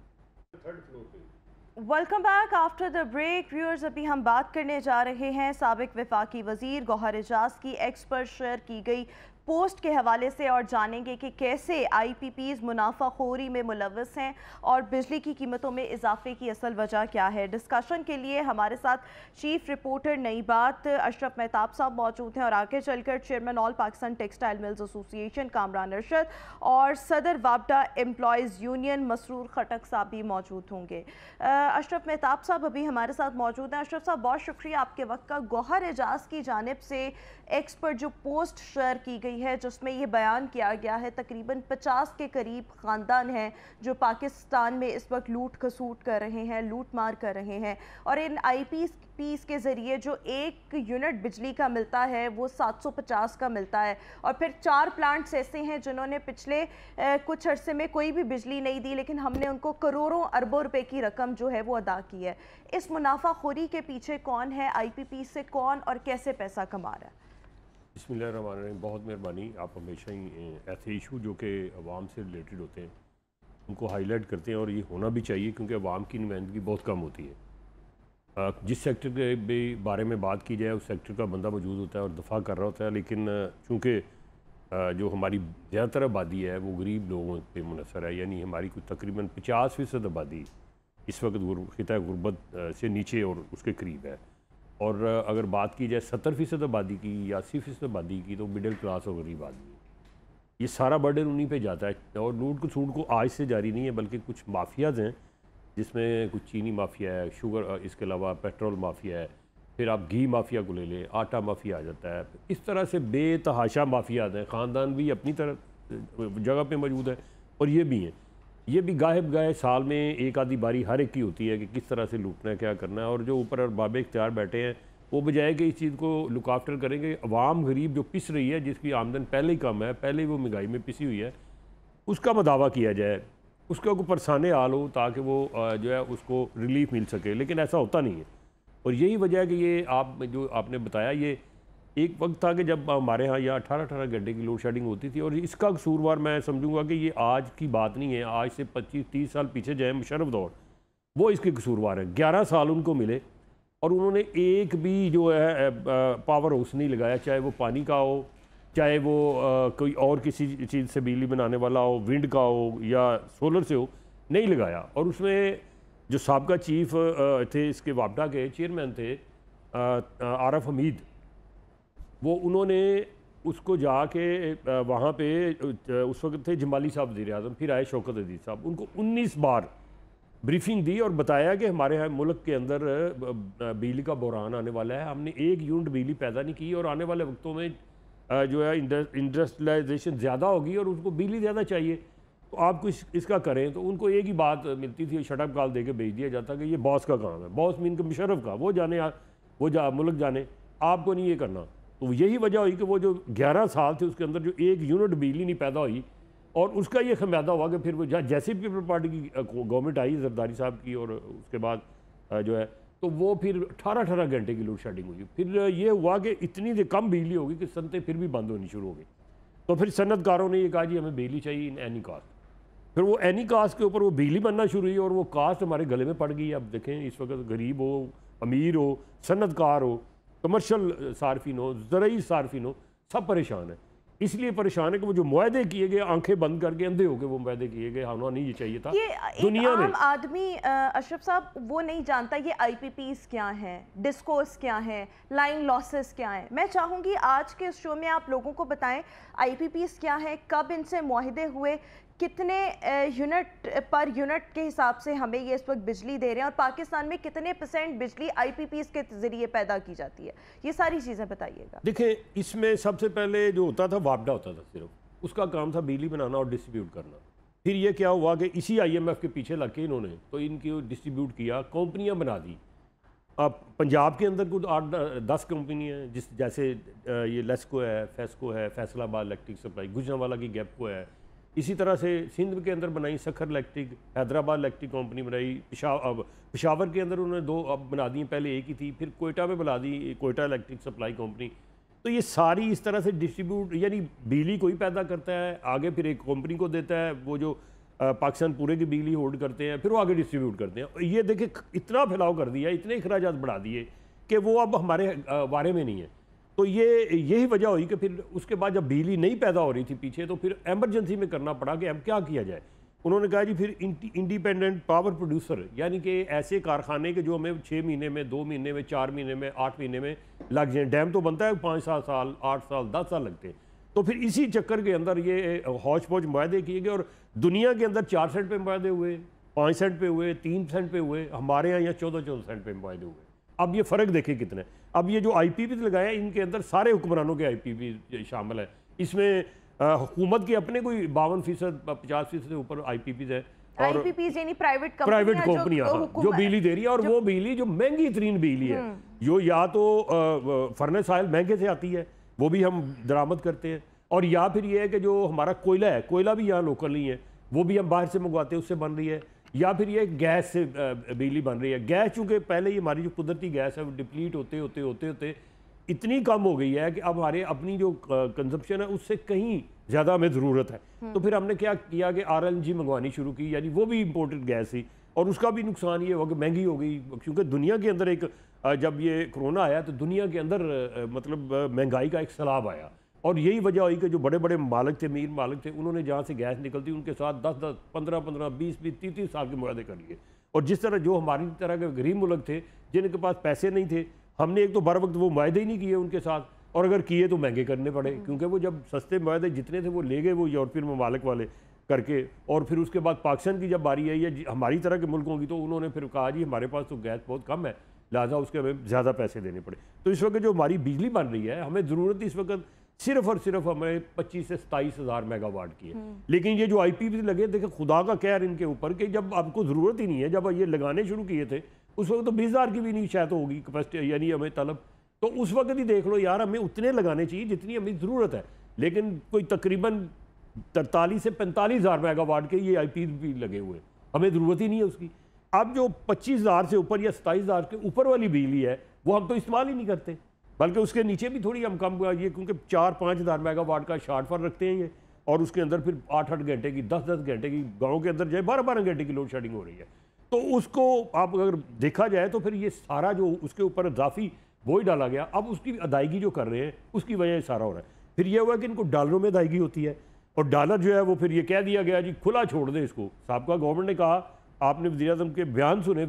welcome back after the break viewers अभी हम बात करने जा रहे हैं सबक विफाकी वजीर गौहर एजाज की एक्सपर्ट शेयर की गई पोस्ट के हवाले से और जानेंगे कि कैसे आई पी पीज मुनाफाखोरी में मुलवस हैं और बिजली की कीमतों में इजाफे की असल वजह क्या है डिस्कशन के लिए हमारे साथ चीफ रिपोर्टर नई बात अशरफ मेहताब साहब मौजूद हैं और आगे चलकर chairman All Pakistan Textile Mills Association Kamran Arshad और सदर वापडा एम्प्लॉज़ यूनियन मसरूर खटक साहब भी मौजूद होंगे अशरफ मेहताब साहब अभी हमारे साथ मौजूद हैं अशरफ साहब बहुत शुक्रिया आपके वक्त का गौहर एजाज की जानब से एक्स पर जो पोस्ट शेयर की गई है जिसमें यह बयान किया गया है तकरीबन 50 के करीब ख़ानदान हैं जो पाकिस्तान में इस वक्त लूट खसूट कर रहे हैं लूट मार कर रहे हैं और इन आई पीस के ज़रिए जो एक यूनिट बिजली का मिलता है वो 750 का मिलता है और फिर चार प्लांट्स ऐसे हैं जिन्होंने पिछले ए, कुछ अरसे में कोई भी बिजली नहीं दी लेकिन हमने उनको करोड़ों अरबों रुपए की रकम जो है वो अदा की है इस खोरी के पीछे कौन है आईपीपी से कौन और कैसे पैसा कमा रहा है बसमिल बहुत मेहरबानी आप हमेशा ही ऐसे इशू जो कि आवाम से रिलेटेड होते हैं उनको हाईलाइट करते हैं और ये होना भी चाहिए क्योंकि आवाम की नुमाइंदगी बहुत कम होती है जिस सेक्टर के भी बारे में बात की जाए उस सेक्टर का बंदा मौजूद होता है और दफ़ा कर रहा होता है लेकिन चूँकि जो हमारी ज़्यादातर आबादी है वो गरीब लोगों पर मुनसर है यानी हमारी कुछ तकरीबन पचास फ़ीसद आबादी इस वक्त खिता गुरबत से नीचे और उसके करीब है और अगर बात की जाए सत्तर फ़ीसद आबादी की या अस्सी फ़ीसद आबादी की तो मिडिल क्लास और गरीब आदमी ये सारा बर्डन उन्हीं पे जाता है और लूट को छूट को आज से जारी नहीं है बल्कि कुछ माफियाज हैं जिसमें कुछ चीनी माफिया है शुगर इसके अलावा पेट्रोल माफिया है फिर आप घी माफिया को ले लें आटा माफिया आ जाता है इस तरह से बेतहाशा माफियाज हैं ख़ानदान भी अपनी तरह जगह पर मौजूद है और ये भी हैं ये भी गायब गाहे साल में एक आधी बारी हर एक की होती है कि किस तरह से लूटना है क्या करना है और जो ऊपर और बाबे इख्तियार बैठे हैं वो बजाय कि इस चीज़ को लुकाफ्टर करेंगे अवाम गरीब जो पिस रही है जिसकी आमदन पहले ही कम है पहले ही वो महंगाई में पिसी हुई है उसका मदावा किया जाए उसके ऊपर परसाने आल हो ताकि वो जो है उसको रिलीफ मिल सके लेकिन ऐसा होता नहीं है और यही वजह है कि ये आप जो आपने बताया ये एक वक्त था कि जब हमारे यहाँ यहाँ अठारह अठारह घंटे की लोड शेडिंग होती थी और इसका कसूरवार मैं समझूंगा कि ये आज की बात नहीं है आज से पच्चीस तीस साल पीछे जाए मुशरफ दौर वो इसके कसूरवार हैं ग्यारह साल उनको मिले और उन्होंने एक भी जो है पावर हाउस नहीं लगाया चाहे वो पानी का हो चाहे वो आ, कोई और किसी चीज़ से बिजली बनाने वाला हो विंड का हो या सोलर से हो नहीं लगाया और उसमें जो सबका चीफ थे इसके वापडा के चेयरमैन थे आरफ हमीद वो उन्होंने उसको जाके वहाँ पे उस वक्त थे जमाली साहब वज़ी अजम फिर आए शौकत अजीज साहब उनको 19 बार ब्रीफिंग दी और बताया कि हमारे यहाँ मुल्क के अंदर बिजली का बहरान आने वाला है हमने एक यूनिट बिजली पैदा नहीं की और आने वाले वक्तों में जो है इंडस्ट्रियलाइजेशन ज़्यादा होगी और उसको बिजली ज़्यादा चाहिए तो आप कुछ इसका करें तो उनको एक ही बात मिलती थी शटअप कॉल दे के भेज दिया जाता कि ये बॉस का काम है बॉस मीन के मुशरफ का वो जाने वो जा मुल्क जाने आपको नहीं ये करना तो यही वजह हुई कि वो जो ग्यारह साल थे उसके अंदर जो एक यूनिट बिजली नहीं पैदा हुई और उसका ये खमियादा हुआ कि फिर वो जहाँ जैसे पीपल पार्टी की गवर्नमेंट आई जरदारी साहब की और उसके बाद जो है तो वो फिर अठारह अठारह घंटे की लोड शेडिंग हुई फिर ये हुआ कि इतनी कम बिजली होगी कि सनतें फिर भी बंद होनी शुरू हो गई तो फिर सन्नतकारों ने ये कहा जी हमें बिजली चाहिए इन एनी कास्ट फिर वो एनी कास्ट के ऊपर वो बिजली बनना शुरू हुई और वो कास्ट हमारे गले में पड़ गई अब देखें इस वक्त गरीब हो अमीर हो सनतकार हो कमर्शल सार्फिन हो ज़रूरी सार्फिन हो सब परेशान है इसलिए परेशान है कि वो जो माहदे किए गए आंखें बंद करके अंधे हो गए वो माहदे किए गए होना हाँ, नहीं ये चाहिए था ये दुनिया में आदमी अशरफ साहब वो नहीं जानता ये आईपीपीस क्या हैं डिस्कोर्स क्या हैं लाइन लॉसेस क्या हैं मैं चाहूँगी आज के इस शो में आप लोगों को बताएं आईपीपीस क्या है कब इनसे माहदे हुए कितने यूनिट पर यूनिट के हिसाब से हमें ये इस वक्त बिजली दे रहे हैं और पाकिस्तान में कितने परसेंट बिजली आईपीपीएस के ज़रिए पैदा की जाती है ये सारी चीज़ें बताइएगा देखिए इसमें सबसे पहले जो होता था वापडा होता था सिर्फ उसका काम था बिजली बनाना और डिस्ट्रीब्यूट करना फिर ये क्या हुआ कि इसी आईएमएफ के पीछे लग के इन्होंने तो इनकी डिस्ट्रीब्यूट किया कंपनियां बना दी अब पंजाब के अंदर कुछ आठ दस कंपनियाँ हैं जिस जैसे ये लेस्को है फैसको है फैसलाबाद इलेक्ट्रिक सप्लाई गुजरावाला की गैप को है इसी तरह से सिंध के अंदर बनाई Sukkur electric Hyderabad electric company बनाई पिशा अब पिशावर के अंदर उन्होंने दो अब बना दी पहले एक ही थी फिर कोयटा में बना दी कोयटा इलेक्ट्रिक सप्लाई कंपनी तो ये सारी इस तरह से डिस्ट्रीब्यूट यानी बिजली कोई पैदा करता है आगे फिर एक कंपनी को देता है वो जो पाकिस्तान पूरे की बिजली होल्ड करते हैं फिर वो आगे डिस्ट्रीब्यूट करते हैं ये देखिए इतना फैलाव कर दिया इतने अखराज बढ़ा दिए कि वो अब हमारे बारे में नहीं है तो ये यही वजह हुई कि फिर उसके बाद जब बिजली नहीं पैदा हो रही थी पीछे तो फिर एमरजेंसी में करना पड़ा कि अब क्या किया जाए उन्होंने कहा जी फिर इंडिपेंडेंट पावर प्रोड्यूसर यानी कि ऐसे कारखाने के जो हमें छः महीने में दो महीने में चार महीने में आठ महीने में लग जाए डैम तो बनता है पाँच सात साल आठ साल दस साल लगते हैं तो फिर इसी चक्कर के अंदर ये हौज फौज माहे किए गए और दुनिया के अंदर चार सेंट पे माहे हुए पाँच सेंट पे हुए तीन सेंट पर हुए हमारे यहाँ यहाँ चौदह चौदह सेंट पे माहे हुए अब ये फ़र्क देखें कितने अब ये जो आई पी पी लगाए इनके अंदर सारे हुक्मरानों के आई पी पी शामिल हैं इसमें हुकूमत के अपने कोई बावन फीसद पचास फीसद से ऊपर आई पी पी है और प्राइवेट कंपनियां हाँ। जो, जो, जो बिजली दे रही है और वो बिजली जो महंगी तरीन बिजली है जो हम्म। या तो फर्नेस आयल महंगे से आती है वो भी हम दरामद करते हैं और या फिर ये है कि जो हमारा कोयला है कोयला भी यहाँ लोकल नहीं है वो भी हम बाहर से मंगवाते हैं उससे बन रही है या फिर ये गैस से बिजली बन रही है गैस चूँकि पहले ही हमारी जो कुदरती गैस है वो डिप्लीट होते होते होते होते इतनी कम हो गई है कि अब हमारे अपनी जो कंजप्शन है उससे कहीं ज़्यादा हमें ज़रूरत है हम्म। तो फिर हमने क्या किया कि आर मंगवानी शुरू की यानी वो भी इम्पोर्टेड गैस थी और उसका भी नुकसान ये हुआ कि महंगी हो गई क्योंकि दुनिया के अंदर एक जब ये कोरोना आया तो दुनिया के अंदर मतलब महंगाई का एक सलाब आया और यही वजह हुई कि जो बड़े बड़े मालिक थे मीर मालिक थे उन्होंने जहाँ से गैस निकलती उनके साथ दस दस पंद्रह पंद्रह बीस बीस तीस तीस साल के मुआदे कर लिए और जिस तरह जो हमारी तरह के गरीब मुल्क थे जिनके पास पैसे नहीं थे हमने एक तो बर वक्त वो माहे ही नहीं किए उनके साथ और अगर किए तो महंगे करने पड़े हम्म। क्योंकि वो जब सस्ते माहे जितने थे वो ले गए वो यूरोपियन ममालिक वाले करके और फिर उसके बाद पाकिस्तान की जब बारी आई है हमारी तरह के मुल्कों की तो उन्होंने फिर कहा जी हमारे पास तो गैस बहुत कम है लिहाजा उसके हमें ज़्यादा पैसे देने पड़े तो इस वक्त जो हमारी बिजली बन रही है हमें ज़रूरत इस वक्त सिर्फ और सिर्फ हमें पच्चीस से सताईस हज़ार मेगावाट की है हम्म। लेकिन ये जो आई पी लगे देखे खुदा का कहर इनके ऊपर कि जब आपको ज़रूरत ही नहीं है जब ये लगाने शुरू किए थे उस वक्त तो बीस हज़ार की भी नहीं शायद होगी कैपेसिटी यानी हमें तलब तो उस वक्त ही देख लो यार हमें उतने लगाने चाहिए जितनी हमें ज़रूरत है लेकिन कोई तकरीबन तरतालीस से पैंतालीस हज़ार मेगावाट के ये आई पी भी लगे हुए हमें ज़रूरत ही नहीं है उसकी अब जो पच्चीस हज़ार से ऊपर या सताईस हज़ार के ऊपर वाली बिजली है वो हम तो इस्तेमाल ही नहीं करते बल्कि उसके नीचे भी थोड़ी हम कम ये क्योंकि चार पाँच हज़ार मेगावाट का शार्ट फॉर रखते हैं ये और उसके अंदर फिर आठ आठ घंटे की दस दस घंटे की गाँव के अंदर जाए बारह बारह घंटे की लोड शेडिंग हो रही है तो उसको आप अगर देखा जाए तो फिर ये सारा जो उसके ऊपर इजाफी वो ही डाला गया अब उसकी अदायगी जो कर रहे हैं उसकी वजह सारा हो रहा है फिर यह हुआ कि इनको डॉलरों में अदायगी होती है और डॉलर जो है वो फिर ये कह दिया गया जी खुला छोड़ दें इसको सबका गवर्नमेंट ने कहा आपने वजी के बयान सुने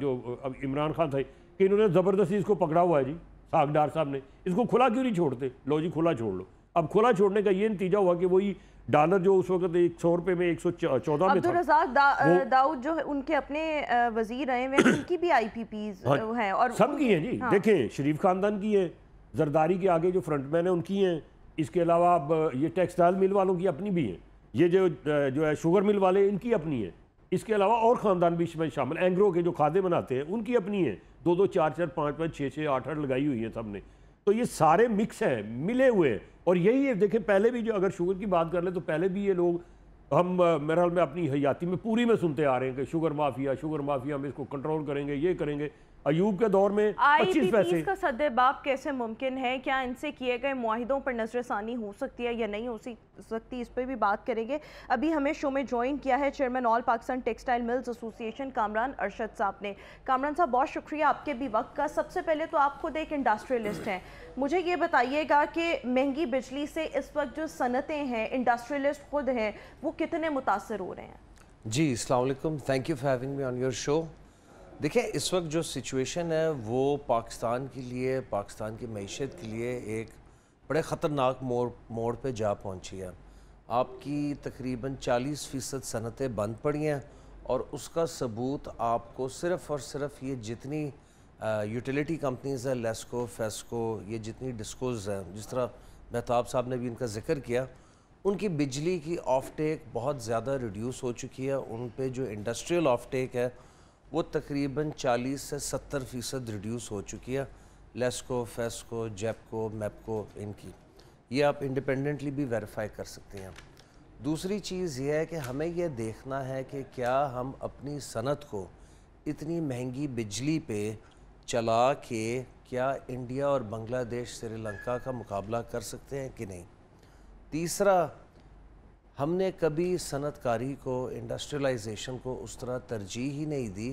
जो अब इमरान खान थे कि इन्होंने ज़बरदस्ती इसको पकड़ा हुआ है जी सागदार साहब ने इसको खुला क्यों नहीं छोड़ते लो जी खुला छोड़ लो अब खुला छोड़ने का ये नतीजा हुआ कि वही डॉलर जो उस वक्त एक सौ रुपये में एक सौ चौदह में था दा, दाऊद जो है उनके अपने वजीर आए हुए उनकी भी आई पी पीज हाँ, हैं और सब की हैं जी हाँ। देखें शरीफ खानदान की है जरदारी के आगे जो फ्रंटमैन है उनकी हैं इसके अलावा अब ये टेक्सटाइल मिल वालों की अपनी भी हैं ये जो जो है शुगर मिल वाले इनकी अपनी है इसके अलावा और ख़ानदान भी इसमें शामिल एंग्रो के जो खादे बनाते हैं उनकी अपनी है दो दो चार चार पाँच पाँच छः छः आठ आठ लगाई हुई है सबने तो ये सारे मिक्स हैं मिले हुए हैं और यही है देखें पहले भी जो अगर शुगर की बात कर ले तो पहले भी ये लोग हम मेरे हाल में अपनी हयाती में पूरी में सुनते आ रहे हैं कि शुगर माफिया शुगर माफिया हम इसको कंट्रोल करेंगे ये करेंगे अयूब के दौर में पच्चीस पैसे का बाप कैसे मुमकिन है क्या इनसे किए गए माहिदों पर नजरसानी हो सकती है या नहीं हो सकती इस पर भी बात करेंगे अभी हमें शो में ज्वाइन किया है chairman All Pakistan Textile Mills Association Kamran Arshad साहब ने कामरान साहब बहुत शुक्रिया आपके भी वक्त का सबसे पहले तो आप खुद एक इंडस्ट्रियलिस्ट हैं मुझे ये बताइएगा कि महंगी बिजली से इस वक्त जो सनतें हैं इंडस्ट्रियलिस्ट खुद हैं वो कितने मुतासर हो रहे हैं जी अलैक्म thank you for having me on your show देखिए इस वक्त जो सिचुएशन है वो पाकिस्तान के लिए पाकिस्तान की मीशत के लिए एक बड़े ख़तरनाक मोड़ मोड़ पे जा पहुंची है आपकी तकरीबन 40 फ़ीसद सनतें बंद पड़ी हैं और उसका सबूत आपको सिर्फ़ और सिर्फ ये जितनी यूटिलिटी कंपनीज़ हैं लेस्को फेस्को ये जितनी डिस्कोज हैं जिस तरह मेहताब साहब ने भी इनका जिक्र किया उनकी बिजली की ऑफ टेक बहुत ज़्यादा रिड्यूस हो चुकी है उन पर जो इंडस्ट्रियल ऑफ टेक है वो तकरीबन 40 से 70 फ़ीसद रिड्यूस हो चुकी है लेस्को फेस्को जेपको मैपको इनकी ये आप इंडिपेंडेंटली भी वेरीफाई कर सकते हैं दूसरी चीज़ ये है कि हमें यह देखना है कि क्या हम अपनी सनत को इतनी महंगी बिजली पे चला के क्या इंडिया और बांग्लादेश श्रीलंका का मुकाबला कर सकते हैं कि नहीं तीसरा हमने कभी सनतकारी को इंडस्ट्रियलाइजेशन को उस तरह तरजीह ही नहीं दी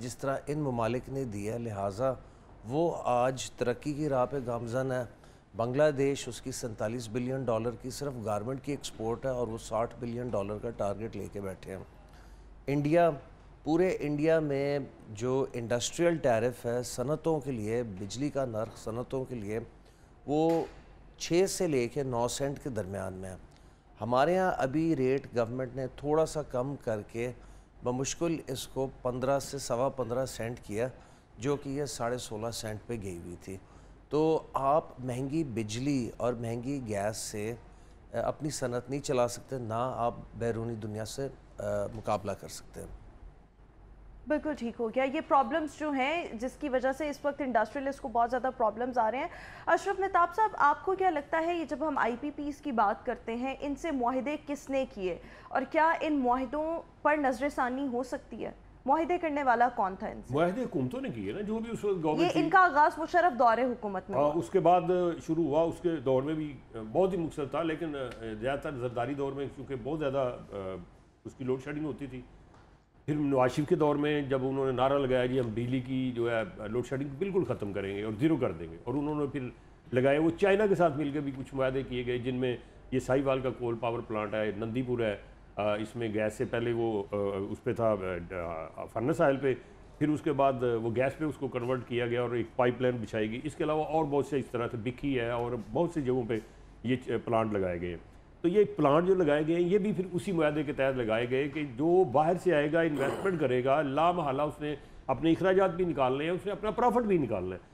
जिस तरह इन ममालिक ने दी है लिहाजा वो आज तरक्की की राह पे गामजन है बांग्लादेश उसकी सैंतालीस बिलियन डॉलर की सिर्फ गारमेंट की एक्सपोर्ट है और वो साठ बिलियन डॉलर का टारगेट लेके बैठे हैं इंडिया पूरे इंडिया में जो इंडस्ट्रियल टैरिफ है सनतों के लिए बिजली का नर्क सनतों के लिए वो छः से ले कर नौ सेंट के दरमियान में है हमारे यहाँ अभी रेट गवर्नमेंट ने थोड़ा सा कम करके बमुश्किल इसको पंद्रह से सवा पंद्रह सेंट किया जो कि यह साढ़े सोलह सेंट पे गई हुई थी तो आप महंगी बिजली और महंगी गैस से अपनी सनत नहीं चला सकते ना आप बैरूनी दुनिया से आ, मुकाबला कर सकते हैं बिल्कुल ठीक हो गया ये प्रॉब्लम्स जो हैं जिसकी वजह से इस वक्त इंडस्ट्रियलिस्ट को बहुत ज़्यादा प्रॉब्लम्स आ रहे हैं अशरफ मेहताब साहब आपको क्या लगता है ये जब हम आई पी पी की बात करते हैं इनसे माहदे किसने किए और क्या इन माहदों पर नज़रसानी हो सकती है माहदे करने वाला कौन था इनसे तो ने किए ना जो भी उस वक्त ये इनका आगाज़ मुशरफ दौरे हुकूमत में हाँ, आ, उसके बाद शुरू हुआ उसके दौर में भी बहुत ही मुखसर था लेकिन ज़्यादातर जरदारी दौर में क्योंकि बहुत ज़्यादा उसकी लोड शेडिंग होती थी फिर नवाशिफ के दौर में जब उन्होंने नारा लगाया कि हम बिजली की जो है लोड शेडिंग बिल्कुल ख़त्म करेंगे और ज़ीरो कर देंगे और उन्होंने फिर लगाए वो चाइना के साथ मिलकर भी कुछ वायदे किए गए जिनमें ये साहिवाल का कोल पावर प्लांट है नंदीपुर है इसमें गैस से पहले वो उस पर था फर्नस आयल पर फिर उसके बाद वो गैस पे उसको कन्वर्ट किया गया और एक पाइपलाइन बिछाई गई इसके अलावा और बहुत से इस तरह से बिकी है और बहुत सी जगहों पर ये प्लांट लगाए गए हैं तो ये प्लांट जो लगाए गए हैं ये भी फिर उसी माहे के तहत लगाए गए कि जो बाहर से आएगा इन्वेस्टमेंट करेगा ला महला उसने अपने अखराज भी निकालने हैं उसने अपना प्रॉफिट भी निकालना है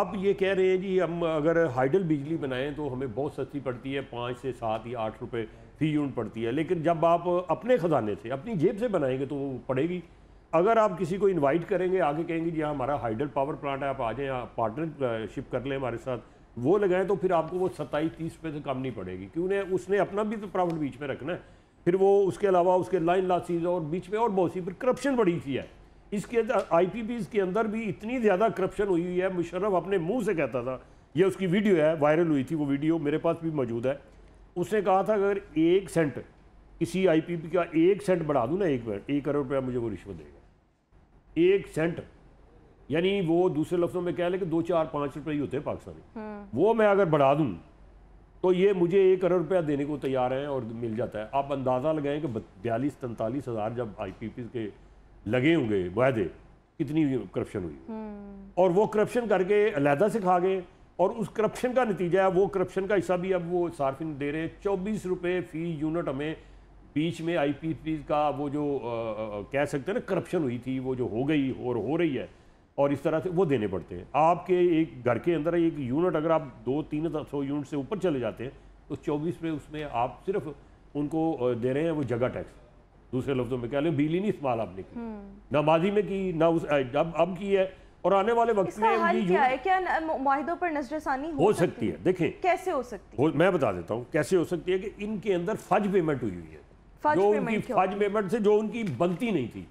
आप ये कह रहे हैं जी हम अगर हाइडल बिजली बनाएं तो हमें बहुत सस्ती पड़ती है पाँच से सात या आठ रुपये फी यूनिट पड़ती है लेकिन जब आप अपने ख़जाने से अपनी जेब से बनाएंगे तो वो पड़ेगी अगर आप किसी को इनवाइट करेंगे आगे कहेंगे जी हाँ, हमारा हाइडल पावर प्लांट है आप आ जाएँ पार्टनरशिप कर लें हमारे साथ वो लगाएं तो फिर आपको वो सत्ताईस तीस रुपये से तो कम नहीं पड़ेगी क्यों उसने अपना भी तो प्रॉफिट बीच में रखना है फिर वो उसके अलावा उसके लाइन लासीज और बीच में और बहुत सी फिर करप्शन बढ़ी सी है इसके आई पी के अंदर भी इतनी ज़्यादा करप्शन हुई हुई है मुशर्रफ अपने मुँह से कहता था यह उसकी वीडियो है वायरल हुई थी वो वीडियो मेरे पास भी मौजूद है उसने कहा था अगर एक सेंट किसी आई पी पी का एक सेंट बढ़ा दूँ ना एक एक करोड़ रुपया मुझे वो रिश्वत देगा एक सेंट यानी वो दूसरे लफ्जों में कह लें कि दो चार पाँच रुपये ही होते हैं पाकिस्तानी हम्म। वो मैं अगर बढ़ा दूँ तो ये मुझे एक अरब रुपया देने को तैयार हैं और मिल जाता है आप अंदाज़ा लगाएं कि बयालीस तैंतालीस हज़ार जब आई पी के लगे होंगे वायदे कितनी करप्शन हुई हम्म। और वो करप्शन करके अलहदा से खा गए और उस करप्शन का नतीजा है वो करप्शन का हिस्सा भी अब वो सार्फिन दे रहे हैं चौबीस रुपये फ़ी यूनिट हमें बीच में आई पी का वो जो आ, आ, कह सकते हैं ना करप्शन हुई थी वो जो हो गई और हो रही है और इस तरह से वो देने पड़ते हैं आपके एक घर के अंदर एक यूनिट अगर आप दो तीन सौ यूनिट से ऊपर चले जाते हैं तो चौबीस में उसमें आप सिर्फ उनको दे रहे हैं वो जगह टैक्स दूसरे लफ्जों में कह लें बिजली नहीं इस्तेमाल आपने की हम्म। ना माजी में की ना उस अब अब की है और आने वाले वक्त में क्या है क्या पर नजरसानी हो, हो सकती, सकती है देखें कैसे हो सकती है मैं बता देता हूँ कैसे हो सकती है कि इनके अंदर फज पेमेंट हुई हुई है जो उनकी फज पेमेंट से जो उनकी बनती नहीं थी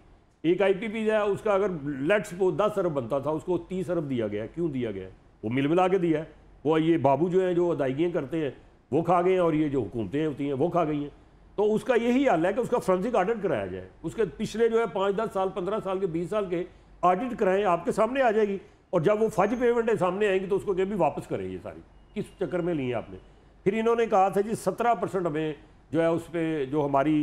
एक आईपीपी है उसका अगर लेट्स वो दस अरब बनता था उसको तीस अरब दिया गया क्यों दिया गया वो मिल मिला के दिया है वो ये बाबू जो हैं जो अदायगियाँ करते हैं वो खा गए हैं और ये जो हुकूमतें होती हैं वो खा गई हैं तो उसका यही हाल है कि उसका फ्रेंसिक ऑडिट कराया जाए उसके पिछले जो है पाँच दस साल पंद्रह साल के बीस साल के ऑडिट कराएं आपके सामने आ जाएगी और जब वो फज पेमेंटें सामने आएंगी तो उसको कहीं भी वापस करें ये सारी किस चक्कर में ली है आपने फिर इन्होंने कहा था जी सत्रह परसेंट हमें जो है उस पर जो हमारी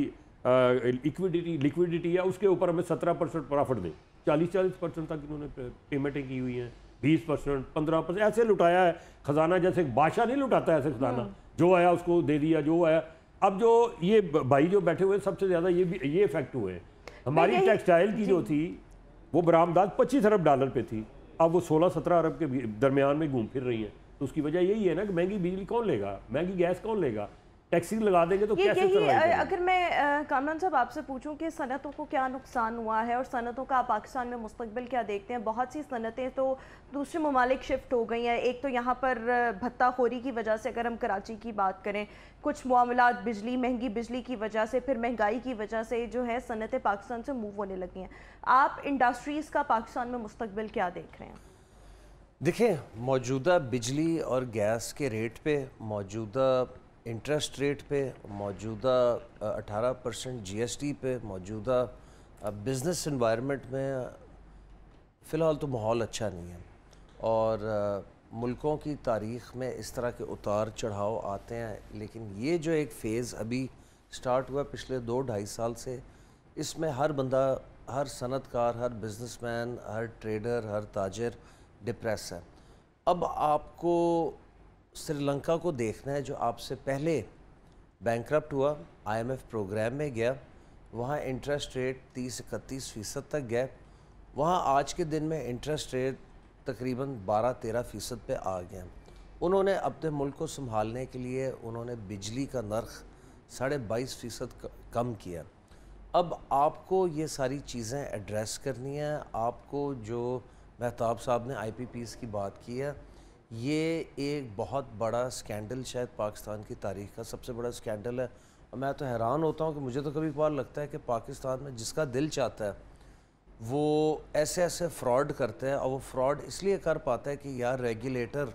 इक्विडिटी लिक्विडिटी है उसके ऊपर हमें सत्रह परसेंट प्रॉफिट दें चालीस चालीस परसेंट तक इन्होंने पेमेंटें की हुई हैं बीस परसेंट पंद्रह परसेंट ऐसे लुटाया है खजाना जैसे बादशाह नहीं लुटाता ऐसे खजाना हाँ। जो आया उसको दे दिया जो आया अब जो ये भाई जो बैठे हुए सबसे ज़्यादा ये भी ये इफेक्ट हुए हमारी टेक्सटाइल की जो थी वो बरामदाद पच्चीस अरब डॉलर पर थी अब वो सोलह सत्रह अरब के दरमियान में घूम फिर रही हैं तो उसकी वजह यही है ना कि महंगी बिजली कौन लेगा महंगी गैस कौन लेगा टैक्सी लगा देंगे तो कैसे यही अगर मैं कामरान साहब आपसे पूछूं कि सनतों को क्या नुकसान हुआ है और सनतों का पाकिस्तान में मुस्तबिल क्या देखते हैं बहुत सी सनतें तो दूसरे ममालिक शिफ्ट हो गई हैं एक तो यहाँ पर भत्ता खोरी की वजह से अगर हम कराची की बात करें कुछ मामला बिजली महंगी बिजली की वजह से फिर महंगाई की वजह से जो है सनतें पाकिस्तान से मूव होने लगी हैं आप इंडस्ट्रीज़ का पाकिस्तान में मुस्तबिल क्या देख रहे हैं देखिए मौजूदा बिजली और गैस के रेट पे मौजूदा इंटरेस्ट रेट पे मौजूदा 18 परसेंट जी पे मौजूदा बिज़नेस इन्वायरमेंट में फ़िलहाल तो माहौल अच्छा नहीं है और मुल्कों की तारीख में इस तरह के उतार चढ़ाव आते हैं लेकिन ये जो एक फ़ेज़ अभी स्टार्ट हुआ पिछले दो ढाई साल से इसमें हर बंदा हर सनतकार हर बिजनेसमैन हर ट्रेडर हर ताजर डिप्रेस है अब आपको श्रीलंका को देखना है जो आपसे पहले बैंक्रप्ट हुआ आईएमएफ प्रोग्राम में गया वहाँ इंटरेस्ट रेट तीस इकतीस फ़ीसद तक गया वहाँ आज के दिन में इंटरेस्ट रेट तकरीबन 12-13 फ़ीसद पे आ गया उन्होंने अपने मुल्क को संभालने के लिए उन्होंने बिजली का नर्ख साढ़े बाईस फ़ीसद कम किया अब आपको ये सारी चीज़ें एड्रेस करनी है आपको जो महताब साहब ने आई की बात की है ये एक बहुत बड़ा स्कैंडल शायद पाकिस्तान की तारीख का सबसे बड़ा स्कैंडल है और मैं तो हैरान होता हूँ कि मुझे तो कभी कभार लगता है कि पाकिस्तान में जिसका दिल चाहता है वो ऐसे ऐसे फ्रॉड करते हैं और वो फ्रॉड इसलिए कर पाता है कि या रेगुलेटर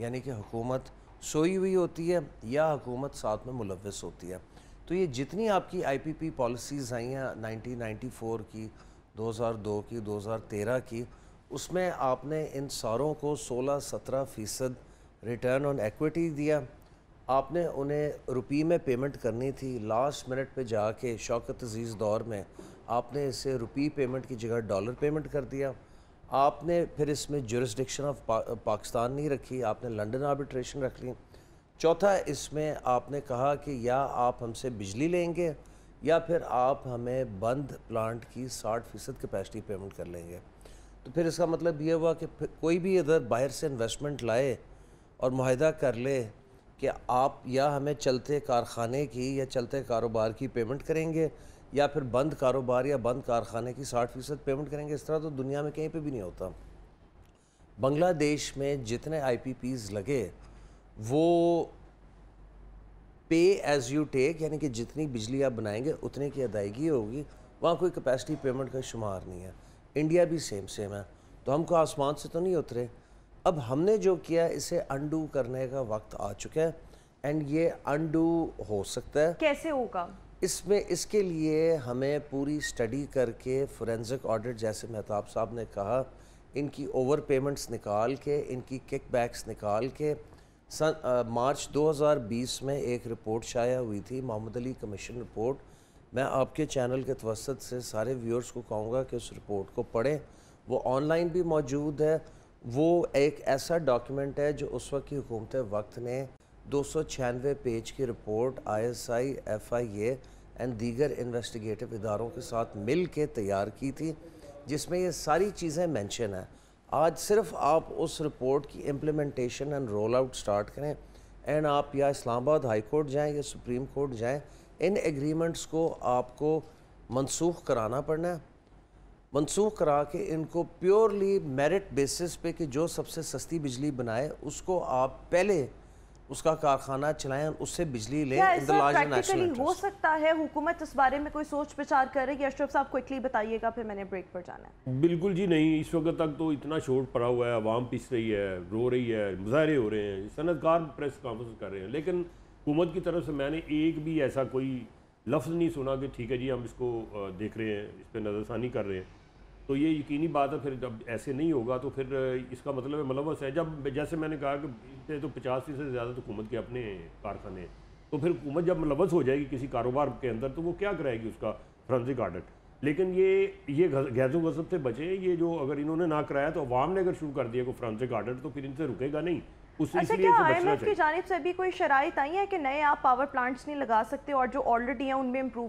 यानी कि हुकूमत सोई हुई होती है या हुकूमत साथ में मुलवस होती है तो ये जितनी आपकी आईपीपी पॉलिसीज़ आई हैं 1994 की 2002 की 2013 की उसमें आपने इन सारों को 16-17 फ़ीसद रिटर्न ऑन एक्विटी दिया आपने उन्हें रुपी में पेमेंट करनी थी लास्ट मिनट पे जाके शौकत अजीज़ दौर में आपने इसे रुपये पेमेंट की जगह डॉलर पेमेंट कर दिया आपने फिर इसमें जुरिस्डिक्शन ऑफ पा, पाकिस्तान नहीं रखी आपने लंदन आर्बिट्रेशन रख ली चौथा इसमें आपने कहा कि या आप हमसे बिजली लेंगे या फिर आप हमें बंद प्लांट की साठ फ़ीसद कैपेसिटी पेमेंट कर लेंगे तो फिर इसका मतलब ये हुआ कि कोई भी इधर बाहर से इन्वेस्टमेंट लाए और माहिदा कर ले कि आप या हमें चलते कारखाने की या चलते कारोबार की पेमेंट करेंगे या फिर बंद कारोबार या बंद कारखाने की साठ फ़ीसद पेमेंट करेंगे इस तरह तो दुनिया में कहीं पे भी नहीं होता बांग्लादेश में जितने आईपीपीज़ लगे वो पे एज़ यू टेक यानी कि जितनी बिजली आप बनाएंगे उतने की अदायगी होगी वहाँ कोई कैपेसिटी पेमेंट का शुमार नहीं है इंडिया भी सेम सेम है तो हमको आसमान से तो नहीं उतरे अब हमने जो किया इसे अंडू करने का वक्त आ चुका है एंड ये अंडू हो सकता है कैसे होगा इसमें इसके लिए हमें पूरी स्टडी करके फोरेंसिक ऑडिट जैसे मेहताब साहब ने कहा इनकी ओवर पेमेंट्स निकाल के इनकी किक बैक्स निकाल के सन आ, मार्च 2020 में एक रिपोर्ट शाया हुई थी मोहम्मद अली कमीशन रिपोर्ट मैं आपके चैनल के तवसत से सारे व्यूअर्स को कहूँगा कि उस रिपोर्ट को पढ़ें वो ऑनलाइन भी मौजूद है वो एक ऐसा डॉक्यूमेंट है जो उस वक्त की हुकूमत वक्त ने दो सौ छियानवे पेज की report I S I F I A and दीगर इन्वेस्टिगेटिव इदारों के साथ मिल के तैयार की थी जिसमें ये सारी चीज़ें मैंशन हैं आज सिर्फ आप उस रिपोर्ट की implementation and roll out start करें एंड आप या इस्लामाबाद हाई कोर्ट जाएँ या सुप्रीम कोर्ट जाएँ इन एग्रीमेंट्स को आपको मनसूख कराना पड़ना है मनसूख करा के इनको प्योरली मेरिट बेसिस पे कि जो सबसे सस्ती बिजली बनाए उसको आप पहले उसका कारखाना चलाएं उससे बिजली लें हो सकता है हुकूमत इस बारे में कोई सोच विचार कर रही है अशरफ साहब क्विकली बताइएगा फिर मैंने ब्रेक पर जाना है बिल्कुल जी नहीं इस वक्त तक तो इतना शोर पड़ा हुआ है आवाम पिस रही है रो रही है मुजाहरे हो रहे हैं सनतकार प्रेस कॉन्फ्रेंस कर रहे हैं लेकिन हुकूमत की तरफ से मैंने एक भी ऐसा कोई लफ्ज़ नहीं सुना कि ठीक है जी हम इसको देख रहे हैं इस पर नज़रसानी कर रहे हैं तो ये यकीनी बात है फिर जब ऐसे नहीं होगा तो फिर इसका मतलब मलवस है जब जैसे मैंने कहा कि तो पचास फीसद ज़्यादा तो हुकूमत के अपने कारखाने हैं तो फिर हुकूमत जब मलवस हो जाएगी किसी कारोबार के अंदर तो वो क्या कराएगी उसका फ्रांसिक आर्डट लेकिन ये ये गैज़ो गजब से बचे ये जो अगर इन्होंने ना कराया तो अवाम ने अगर शुरू कर दिया को फ्रांसिक ऑडिट तो फिर इनसे रुकेगा नहीं अच्छा, लगा जो ऑलरेडी तो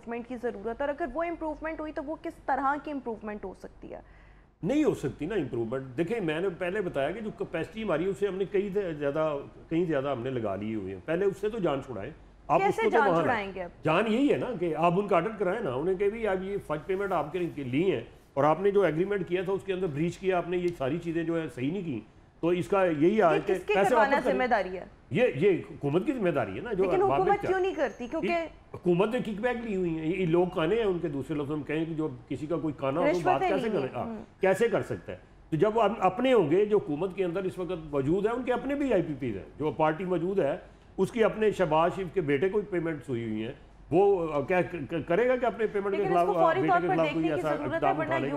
है नहीं हो सकती ना बताया कहीं ज़्यादा हमने लगा ली हुई है पहले उससे तो जान छुड़ाएं आप तो जान जान यही है ना कि आप उनका ऑर्डर ना उन्हें आपके लिए और आपने जो एग्रीमेंट किया था उसके अंदर ब्रीच किया आपने ये सारी चीज़ें जो है सही नहीं की तो इसका यही है कि पैसे जिम्मेदारी है ये ये हुकूमत की जिम्मेदारी है ना जो लेकिन हुकूमत क्यों नहीं करती क्योंकि हुकूमत ने किकबैक ली हुई है ये लोग काने हैं उनके दूसरे लफ्जों में कहें कि जो किसी का कोई काना हो तो बात कैसे कर हाँ, हम्म। कैसे कर सकता है तो जब अपने होंगे जो हुकूमत के अंदर इस वक्त मौजूद है उनके अपने भी आई पी पी हैं जो पार्टी मौजूद है उसकी अपने शहबाज शरीफ के बेटे को पेमेंट्स हुई हुई हैं वो क्या करेगा कि अपने पेमेंट के खिलाफ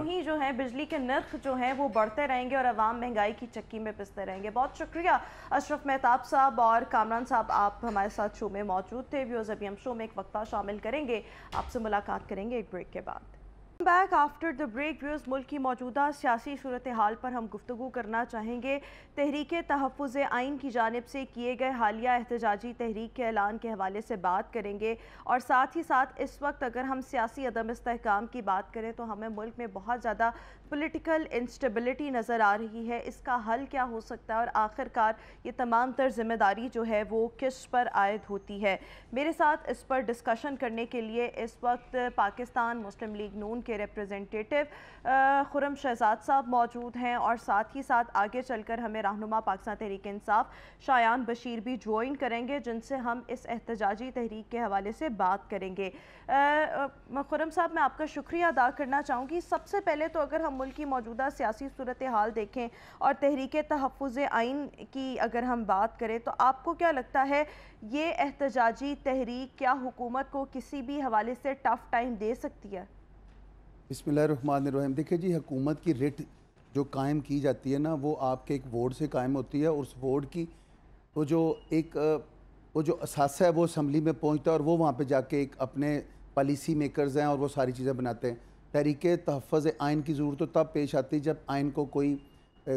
ही जो है बिजली के नर्क जो है वो बढ़ते रहेंगे और आवाम महंगाई की चक्की में पिसते रहेंगे बहुत शुक्रिया अशरफ मेहताब साहब और कामरान साहब आप हमारे साथ शो में मौजूद थे व्यूज अभी हम शो में एक वक्ता शामिल करेंगे आपसे मुलाकात करेंगे एक ब्रेक के बाद back after the break views मुल्क की मौजूदा सियासी सूरत हाल पर हम गुफ्तु करना चाहेंगे तहरीक तहफ़ आइन की जानब से किए गए हालिया एहतजाजी तहरीक के ऐलान के हवाले से बात करेंगे और साथ ही साथ इस वक्त अगर हम सियासी अदम इसकाम की बात करें तो हमें मुल्क में बहुत ज़्यादा पोलिटिकल इंस्टेबिलिटी नज़र आ रही है इसका हल क्या हो सकता है और आखिरकार ये तमाम तर जिम्मेदारी जो है वो किस पर आयद होती है मेरे साथ इस पर डिस्कशन करने के लिए इस वक्त पाकिस्तान मुस्लिम लीग नून के के रिप्रेजेंटेटिव खुरम शहजाद साहब मौजूद हैं और साथ ही साथ आगे चलकर हमें रहनुमा पाकिस्तान तहरीक इंसाफ शायान बशीर भी ज्वाइन करेंगे जिनसे हम इस एहतजाजी तहरीक के हवाले से बात करेंगे खुरम साहब मैं आपका शुक्रिया अदा करना चाहूँगी सबसे पहले तो अगर हम मुल्क की मौजूदा सियासी सूरत हाल देखें और तहरीक तहफ़ आइन की अगर हम बात करें तो आपको क्या लगता है ये एहतजाजी तहरीक क्या हुकूमत को किसी भी हवाले से टफ टाइम दे सकती है बसमिल देखिए जी हुकूमत की रेट जो कायम की जाती है ना वो आपके एक बोर्ड से कायम होती है और उस बोर्ड की वो जो एक वो जो असासा है वो असम्बली में पहुंचता है और वो वहाँ पे जाके एक अपने पॉलिसी मेकर्स हैं और वो सारी चीज़ें बनाते हैं तहरीक तहफ़ आयन की ज़रूरत तो तब पेश आती है जब आयन को कोई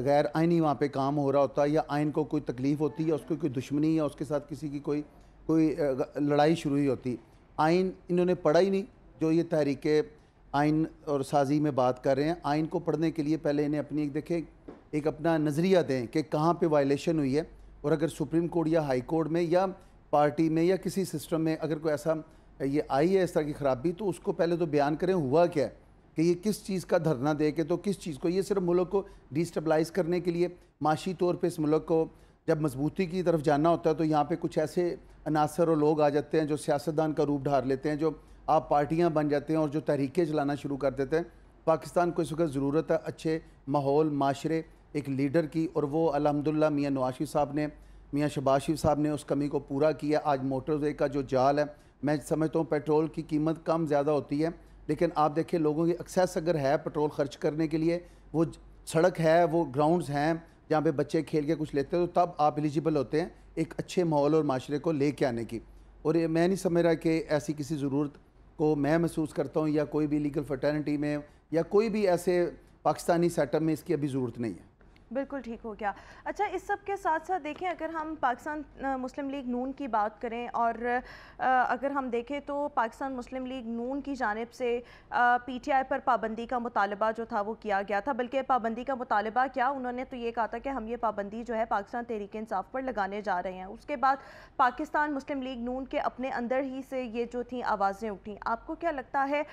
गैर आइनी वहाँ पे काम हो रहा होता है या आयन को कोई तकलीफ़ होती है उसको कोई दुश्मनी या उसके साथ किसी की कोई कोई लड़ाई शुरू ही होती आयन इन्होंने पढ़ा ही नहीं जो ये तहरीक आइन और साजी में बात कर रहे हैं आइन को पढ़ने के लिए पहले इन्हें अपनी एक देखें एक अपना नज़रिया दें कि कहाँ पे वायलेशन हुई है और अगर सुप्रीम कोर्ट या हाई कोर्ट में या पार्टी में या किसी सिस्टम में अगर कोई ऐसा ये आई है इस तरह की खराबी तो उसको पहले तो बयान करें हुआ क्या है कि ये किस चीज़ का धरना दे के तो किस चीज़ को ये सिर्फ मुल्क को डिस्टेबलाइज करने के लिए माशी तौर पर इस मुल्क को जब मजबूती की तरफ जाना होता है तो यहाँ पर कुछ ऐसे अनासर और लोग आ जाते हैं जो सियासतदान का रूप ढार लेते हैं जो आप पार्टियाँ बन जाते हैं और जो तहरीकें चलाना शुरू कर देते हैं पाकिस्तान को इस वक्त ज़रूरत है अच्छे माहौल माशरे एक लीडर की और वो अलहमदिल्ला मियाँ नवाज साहब ने मियाँ शबाज शरीफ साहब ने उस कमी को पूरा किया आज मोटरवे का जो जाल है मैं समझता हूँ पेट्रोल की कीमत कम ज़्यादा होती है लेकिन आप देखिए लोगों की एक्सेस अगर है पेट्रोल खर्च करने के लिए वो सड़क है वो ग्राउंड्स हैं जहाँ पे बच्चे खेल के कुछ लेते हैं तो तब आप एलिजिबल होते हैं एक अच्छे माहौल और माशरे को ले कर आने की और ये मैं नहीं समझ रहा कि ऐसी किसी ज़रूरत को मैं महसूस करता हूँ या कोई भी लीगल फर्टर्निटी में या कोई भी ऐसे पाकिस्तानी सेटअप में इसकी अभी ज़रूरत नहीं है बिल्कुल ठीक हो गया अच्छा इस सब के साथ साथ देखें अगर हम पाकिस्तान मुस्लिम लीग नून की बात करें और अगर हम देखें तो पाकिस्तान मुस्लिम लीग नून की जानब से पी टी आई पर पाबंदी का मुतालबा जो था वो किया गया था बल्कि पाबंदी का मुतालबा क्या उन्होंने तो ये कहा था कि हम ये पाबंदी जो है पाकिस्तान तहरीक इंसाफ पर लगाने जा रहे हैं उसके बाद पाकिस्तान मुस्लिम लीग नून के अपने अंदर ही से ये जो थी आवाज़ें उठी आपको क्या लगता है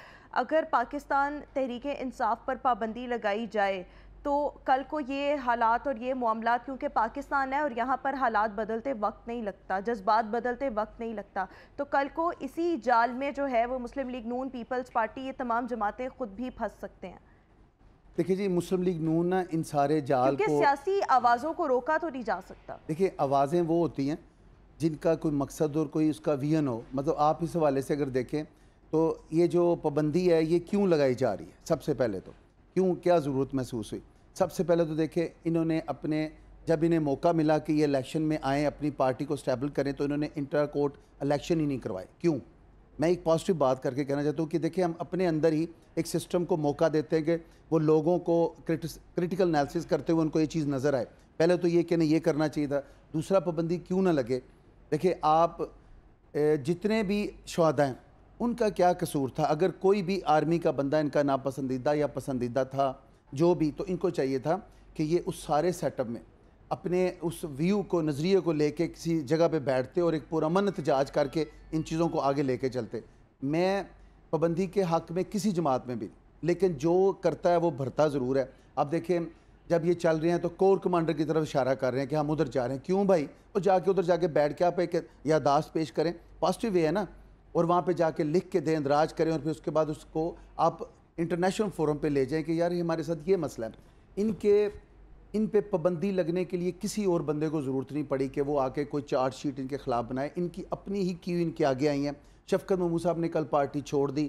अगर पाकिस्तान तहरीक इंसाफ पर पाबंदी लगाई जाए तो कल को ये हालात और ये मामला क्योंकि पाकिस्तान है और यहाँ पर हालात बदलते वक्त नहीं लगता जज्बात बदलते वक्त नहीं लगता तो कल को इसी जाल में जो है वो मुस्लिम लीग नून पीपल्स पार्टी ये तमाम जमातें खुद भी फंस सकते हैं देखिए जी मुस्लिम लीग नून ना इन सारे जाल को सियासी आवाज़ों को रोका तो नहीं जा सकता देखिए आवाज़ें वो होती हैं जिनका कोई मकसद और कोई उसका वियन हो मतलब आप इस हवाले से अगर देखें तो ये जो पाबंदी है ये क्यों लगाई जा रही है सबसे पहले तो क्यों क्या ज़रूरत महसूस हुई सबसे पहले तो देखें इन्होंने अपने जब इन्हें मौका मिला कि ये इलेक्शन में आएँ अपनी पार्टी को स्टेबल करें तो इन्होंने इंटर कोर्ट इलेक्शन ही नहीं करवाए क्यों मैं एक पॉजिटिव बात करके कहना चाहता हूँ कि देखिए हम अपने अंदर ही एक सिस्टम को मौका देते हैं कि वो लोगों को क्रिटिकल एनालिसिस करते हुए उनको ये चीज़ नज़र आए पहले तो ये कि नहीं ये करना चाहिए था दूसरा पाबंदी क्यों ना लगे देखिए आप जितने भी शहदा हैं उनका क्या कसूर था अगर कोई भी आर्मी का बंदा इनका नापसंदीदा या पसंदीदा था जो भी तो इनको चाहिए था कि ये उस सारे सेटअप में अपने उस व्यू को नज़रिए को लेके किसी जगह पे बैठते और एक पुरमन एहतजाज करके इन चीज़ों को आगे लेके चलते मैं पाबंदी के हक़ में किसी जमात में भी लेकिन जो करता है वो भरता ज़रूर है आप देखें जब ये चल रहे हैं तो कोर कमांडर की तरफ इशारा कर रहे हैं कि हम उधर जा रहे हैं क्यों भाई और जाके उधर जाके बैठ के आप एक यादाश्त पेश करें पॉजिटिव वे है ना और वहाँ पे जाके लिख के दें इंदराज करें और फिर उसके बाद उसको आप इंटरनेशनल फोरम पे ले जाएं कि यार ये हमारे साथ ये मसला है इनके इन पे पाबंदी लगने के लिए किसी और बंदे को ज़रूरत नहीं पड़ी कि वो आके कोई चार्ज शीट इनके ख़िलाफ़ बनाए इनकी अपनी ही क्यों इनके आगे आई हैं शफकत महमूद साहब ने कल पार्टी छोड़ दी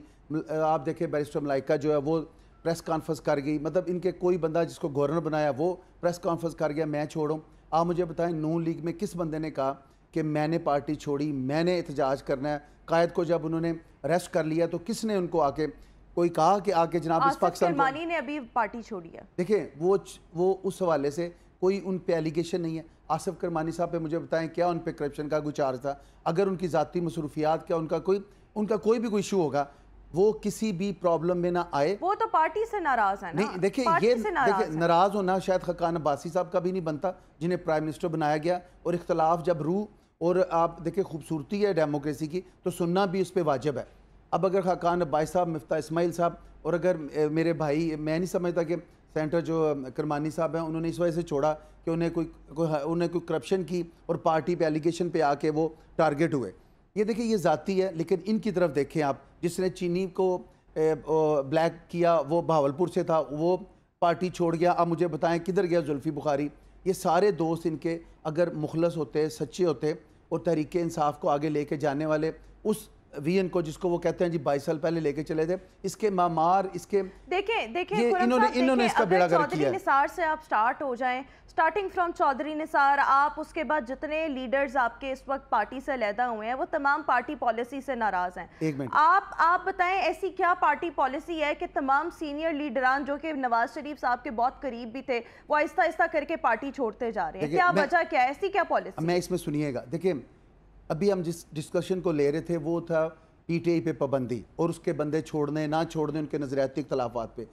आप देखें बैरिस्टर मलाइका जो है वो प्रेस कॉन्फ्रेंस कर गई मतलब इनके कोई बंदा जिसको गवर्नर बनाया वो प्रेस कॉन्फ्रेंस कर गया मैं छोड़ूँ आप मुझे बताएं नून लीग में किस बंदे ने कहा कि मैंने पार्टी छोड़ी मैंने एहतजाज करना है कायद को जब उन्होंने अरेस्ट कर लिया तो किसने उनको आके कोई कहा कि आके जनाब इस पाकिस्तान ने अभी पार्टी छोड़ी है देखिए वो वो उस हवाले से कोई उन पर एलिगेशन नहीं है आसफ करमानी साहब पे मुझे बताएं क्या उन पर करप्शन का गुचार था अगर उनकी ज़ाती मसरूफियात क्या उनका कोई उनका कोई भी कोई इशू होगा वो किसी भी प्रॉब्लम में ना आए वो तो पार्टी से नाराज है ना नहीं देखिए ये देखिए नाराज होना शायद खकान अब्बासी साहब का भी नहीं बनता जिन्हें प्राइम मिनिस्टर बनाया गया और इख्तलाफ जब रू और आप देखिए खूबसूरती है डेमोक्रेसी की तो सुनना भी उस पर वाजिब है अब अगर खाकान अब्बाई साहब मफ्ता इसमाइल साहब और अगर मेरे भाई मैं नहीं समझता कि सेंटर जो करमानी साहब हैं उन्होंने इस वजह से छोड़ा कि उन्हें कोई कोई हाँ, उन्हें कोई करप्शन की और पार्टी पे एलिगेशन पे आके वो टारगेट हुए ये देखिए ये ज़ाती है लेकिन इनकी तरफ देखें आप जिसने चीनी को ए, ओ, ब्लैक किया वो भावलपुर से था वो पार्टी छोड़ गया अब मुझे बताएं किधर गया जुल्फ़ी बुखारी ये सारे दोस्त इनके अगर मुखलस होते सच्चे होते और तहरीक इंसाफ को आगे लेके जाने वाले उस वीएन को जिसको वो कहते हैं जी बाईस साल पहले लेके चले थे इसके मामार इसके देखें देखें ये इन्होंने इन्होंने इसका बेड़ा गर्क किया निसार से आप स्टार्ट हो जाएं स्टार्टिंग फ्रॉम चौधरी निसार आप उसके बाद जितने लीडर्स आपके इस वक्त पार्टी से लैदा हुए हैं वो तमाम पार्टी पॉलिसी से नाराज हैं एक मिनट आप आप बताएं ऐसी क्या पार्टी पॉलिसी है कि तमाम सीनियर लीडरान जो कि नवाज शरीफ साहब के बहुत करीब भी थे वो आहिस्ता आहिस्ता करके पार्टी छोड़ते जा रहे हैं क्या वजह क्या है ऐसी क्या पॉलिसी मैं इसमें सुनिएगा देखिये अभी हम जिस डिस्कशन को ले रहे थे वो था पीटीआई पे पाबंदी और उसके बंदे छोड़ने ना छोड़ने उनके नज़रियाती इख्तलाफात पे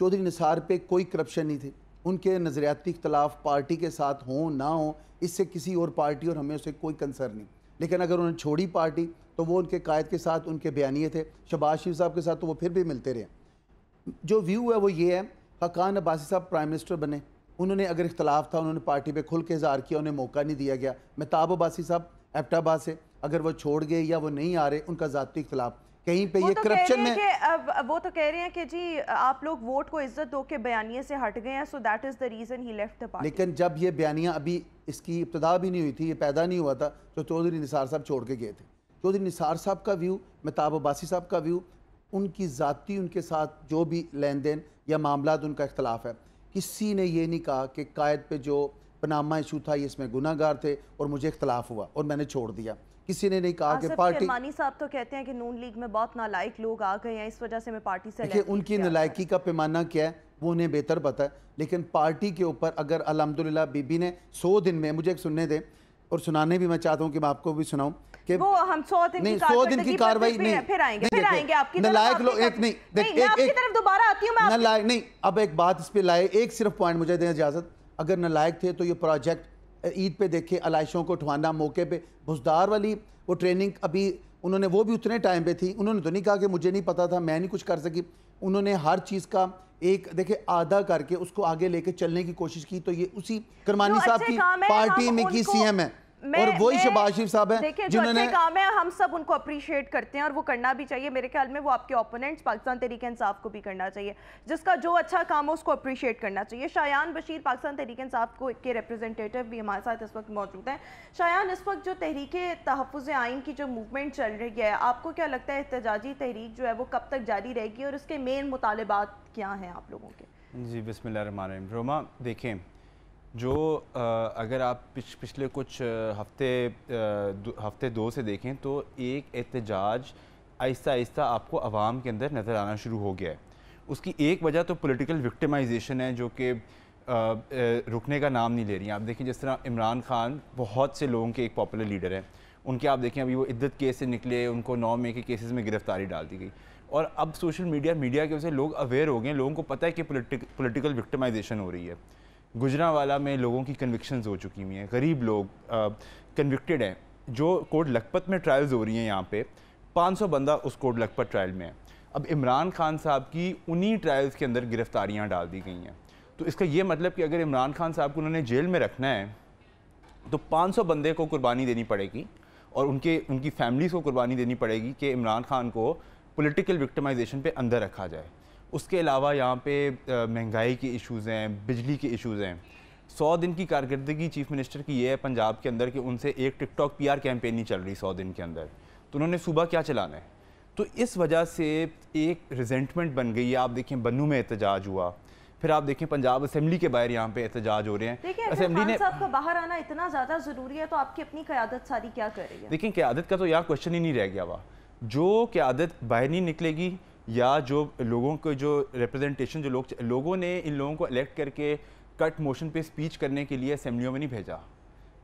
चौधरी निसार पे कोई करप्शन नहीं थे उनके नज़रियाती इख्तलाफ पार्टी के साथ हों ना हों इससे किसी और पार्टी और हमें उससे कोई कंसर्न नहीं लेकिन अगर उन्होंने छोड़ी पार्टी तो वो उनके कायद के साथ उनके बयानिए थे शबाज शरीफ साहब के साथ तो वो फिर भी मिलते रहे जो व्यू है वो ये है हकान अब्बासी साहब प्राइम मिनिस्टर बने उन्होंने अगर इख्तलाफ था उन्होंने पार्टी पर खुल के इजहार किया उन्हें मौका नहीं दिया गया महताब अब्बासी साहब एबटाबाद से अगर वो छोड़ गए या वो नहीं आ रहे उनका ज़ाती खिलाफ कहीं पे ये तो करप्शन में अब वो तो कह रहे हैं कि जी आप लोग वोट को इज्जत दो के बयानिए से हट गए हैं so that is the reason he left party लेकिन जब ये बयानिया अभी इसकी इब्तदा भी नहीं हुई थी ये पैदा नहीं हुआ था तो चौधरी निसार साहब छोड़ के गए थे चौधरी निसार साहब का व्यू महताब अब्बासी साहब का व्यू उनकी ज़ाती उनके साथ जो भी लेन देन या मामला उनका इख्तलाफ है किसी ने ये नहीं कहा कि कायद पे जो पनामा इशू था ये इसमें गुनागार थे और मुझे इख्तलाफ हुआ और मैंने छोड़ दिया किसी ने नहीं कहा कि पार्टी मानी साहब तो कहते हैं कि नून लीग में बहुत नालायक लोग आ गए हैं इस वजह से मैं पार्टी से उनकी नलायकी का पैमाना क्या है वो उन्हें बेहतर पता है लेकिन पार्टी के ऊपर अगर अलहमदिल्ला बीबी ने सौ दिन में मुझे एक सुनने दें और सुनाने भी मैं चाहता हूँ कि मैं आपको भी सुनाऊँ कि वो हम सौ दिन नहीं सौ दिन की कार्रवाई नहीं फिर आएंगे फिर आएंगे आपकी नलायक लोग एक नहीं नहीं एक एक तरफ दोबारा आती हूँ नलायक नहीं अब एक बात इस पे लाए एक सिर्फ पॉइंट मुझे दें इजाजत अगर नलायक थे तो ये प्रोजेक्ट ईद पे देखे अलाइशों को उठवाना मौके पे भुजदार वाली वो ट्रेनिंग अभी उन्होंने वो भी उतने टाइम पे थी उन्होंने तो नहीं कहा कि मुझे नहीं पता था मैं नहीं कुछ कर सकी उन्होंने हर चीज़ का एक देखे आधा करके उसको आगे लेके चलने की कोशिश की तो ये उसी करमानी साहब की पार्टी में की सीएम है और वही शबाज शरीफ साहब है जिन्होंने काम है हम सब उनको अप्रिशिएट करते हैं और वो करना भी चाहिए मेरे ख्याल में वो आपके ओपोनेंट्स पाकिस्तान तरीके इंसाफ को भी करना चाहिए जिसका जो अच्छा काम है उसको अप्रिशिएट करना चाहिए शायान बशीर पाकिस्तान तहरीक इंसाफ को के रिप्रेजेंटेटिव भी हमारे साथ इस वक्त मौजूद हैं शायान इस वक्त जो तहरीक तहफ़ आइन की जो मूवमेंट चल रही है आपको क्या लगता है एहतजाजी तहरीक जो है वो कब तक जारी रहेगी और उसके मेन मुतालबात क्या हैं आप लोगों के जी बिस्मिल रोमा देखें जो अगर आप पिछ, पिछले कुछ हफ्ते हफ्ते दो से देखें तो एक एहतजाज आहिस्ता आहिस्ता आपको आवाम के अंदर नज़र आना शुरू हो गया है उसकी एक वजह तो पॉलिटिकल विक्टिमाइजेशन है जो कि रुकने का नाम नहीं ले रही आप देखें जिस तरह इमरान खान बहुत से लोगों के एक पॉपुलर लीडर हैं उनके आप देखें अभी वो इद्दत केस से निकले उनको नौ मई के केसेस में गिरफ्तारी डाल दी गई और अब सोशल मीडिया मीडिया के वजह से लोग अवेयर हो गए लोगों को पता है कि पोलिटिकल विक्टिमाइजेशन हो रही है गुजरावाला में लोगों की कन्विक्शंस हो चुकी हुई हैं गरीब लोग कन्विक्टेड हैं जो कोर्ट लखपत में ट्रायल्स हो रही हैं यहाँ पे 500 बंदा उस कोर्ट लखपत ट्रायल में है अब इमरान खान साहब की उन्हीं ट्रायल्स के अंदर गिरफ्तारियाँ डाल दी गई हैं तो इसका ये मतलब कि अगर इमरान खान साहब को उन्होंने जेल में रखना है तो पाँच बंदे को कुर्बानी देनी पड़ेगी और उनके उनकी फैमिलीज़ को कुर्बानी देनी पड़ेगी कि इमरान खान को पोलिटिकल विक्टमाइजेशन पर अंदर रखा जाए उसके अलावा यहाँ पे महंगाई के इश्यूज़ हैं बिजली के इश्यूज़ हैं सौ दिन की कारकर्दगी चीफ मिनिस्टर की ये है पंजाब के अंदर कि उनसे एक टिकटॉक पीआर कैंपेन नहीं चल रही सौ दिन के अंदर तो उन्होंने सुबह क्या चलाना है तो इस वजह से एक रिजेंटमेंट बन गई है आप देखें बनू में एहतजाज हुआ फिर आप देखें पंजाब असेंबली के बाहर यहाँ पे एहतजाज हो रहे हैं असेंबली ने आपका बाहर आना इतना ज़्यादा ज़रूरी है तो आपकी अपनी क्यादत सारी क्या कर रही है देखिए क्यादत का तो यहाँ क्वेश्चन ही नहीं रह गया हुआ जो क्यादत बाहर नहीं निकलेगी या जो लोगों को जो रिप्रेजेंटेशन जो लोग लोगों ने इन लोगों को इलेक्ट करके कट मोशन पे स्पीच करने के लिए असम्बलियों में नहीं भेजा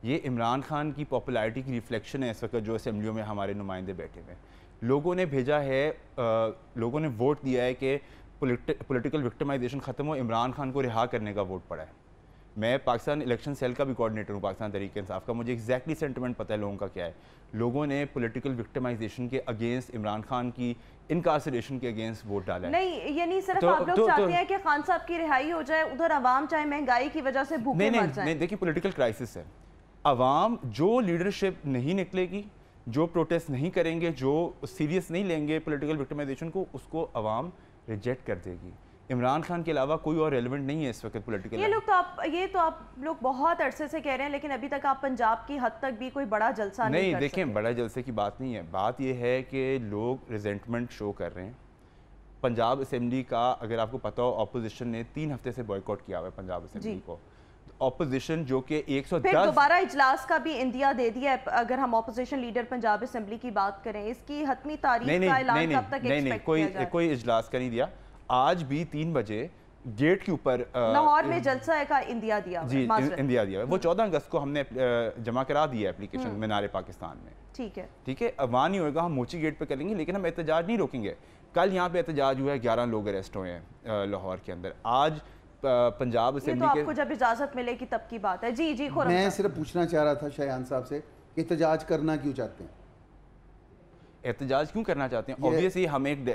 ये इमरान खान की पॉपुलैरिटी की रिफ्लेक्शन है इस वक्त जो असम्बलियों में हमारे नुमाइंदे बैठे हुए लोगों ने भेजा है आ, लोगों ने वोट दिया है कि पोलिटिकल विक्टमाइजेशन ख़त्म हो इमरान खान को रिहा करने का वोट पड़ा है मैं पाकिस्तान इलेक्शन सेल का भी कोऑर्डिनेटर हूँ पाकिस्तान तरीके इंसाफ का मुझे exactly सेंटिमेंट पता है लोगों का क्या है लोगों ने पॉलिटिकल विक्टिमाइजेशन के अगेंस्ट इमरान खान की इनकारसरेशन के अगेंस्ट वोट डाला नहीं ये नहीं सिर्फ तो, आप लोग तो, तो चाहते तो, हैं कि खान साहब की रिहाई हो जाए उधर आवाम चाहे महंगाई की वजह से भूखे नहीं, नहीं देखिए पॉलिटिकल क्राइसिस है आवाम जो लीडरशिप नहीं निकलेगी जो प्रोटेस्ट नहीं करेंगे जो सीरियस नहीं लेंगे पोलिटिकल विक्टिमाइजेशन को उसको आवाम रिजेक्ट कर देगी इमरान खान के अलावा कोई और रेलिवेंट नहीं है इस वक्त पोलिटिकल ये लोग तो आप ये तो आप लोग बहुत अरसे से कह रहे हैं लेकिन अभी तक आप पंजाब की हद तक भी कोई बड़ा जलसा नहीं, नहीं कर देखें बड़ा जलसे की बात नहीं है बात यह है कि लोग रिजेंटमेंट शो कर रहे हैं पंजाब असम्बली का अगर आपको पता हो अपोजिशन ने तीन हफ्ते से बॉयकॉट किया हुआ है पंजाब असम्बली को ऑपोजिशन जो कि 110 फिर दोबारा इजलास का भी इंडिया दे दिया है अगर हम ऑपोजिशन लीडर पंजाब असम्बली की बात करें इसकी हतमी तारीख का ऐलान कब तक नहीं नहीं कोई कोई इजलास का नहीं दिया आज भी तीन बजे गेट के ऊपर लाहौर में जलसा है का इंदिया दिया जी इंदिया दिया वो चौदह अगस्त को हमने जमा करा दिया एप्लीकेशन हम्म। मीनारे पाकिस्तान में ठीक है ठीक है अब वहाँ नहीं होगा हम मोची गेट पे करेंगे लेकिन हम एहतजाज नहीं रोकेंगे कल यहाँ पे एहतजाज हुआ है ग्यारह लोग अरेस्ट हुए हैं लाहौर के अंदर आज पंजाब से तो आपको जब इजाज़त मिलेगी तब की बात है जी जी मैं सिर्फ पूछना चाह रहा था शायान साहब से एहतजाज करना क्यों चाहते हैं एहतजाज क्यों करना चाहते हैं ऑब्वियसली हम एक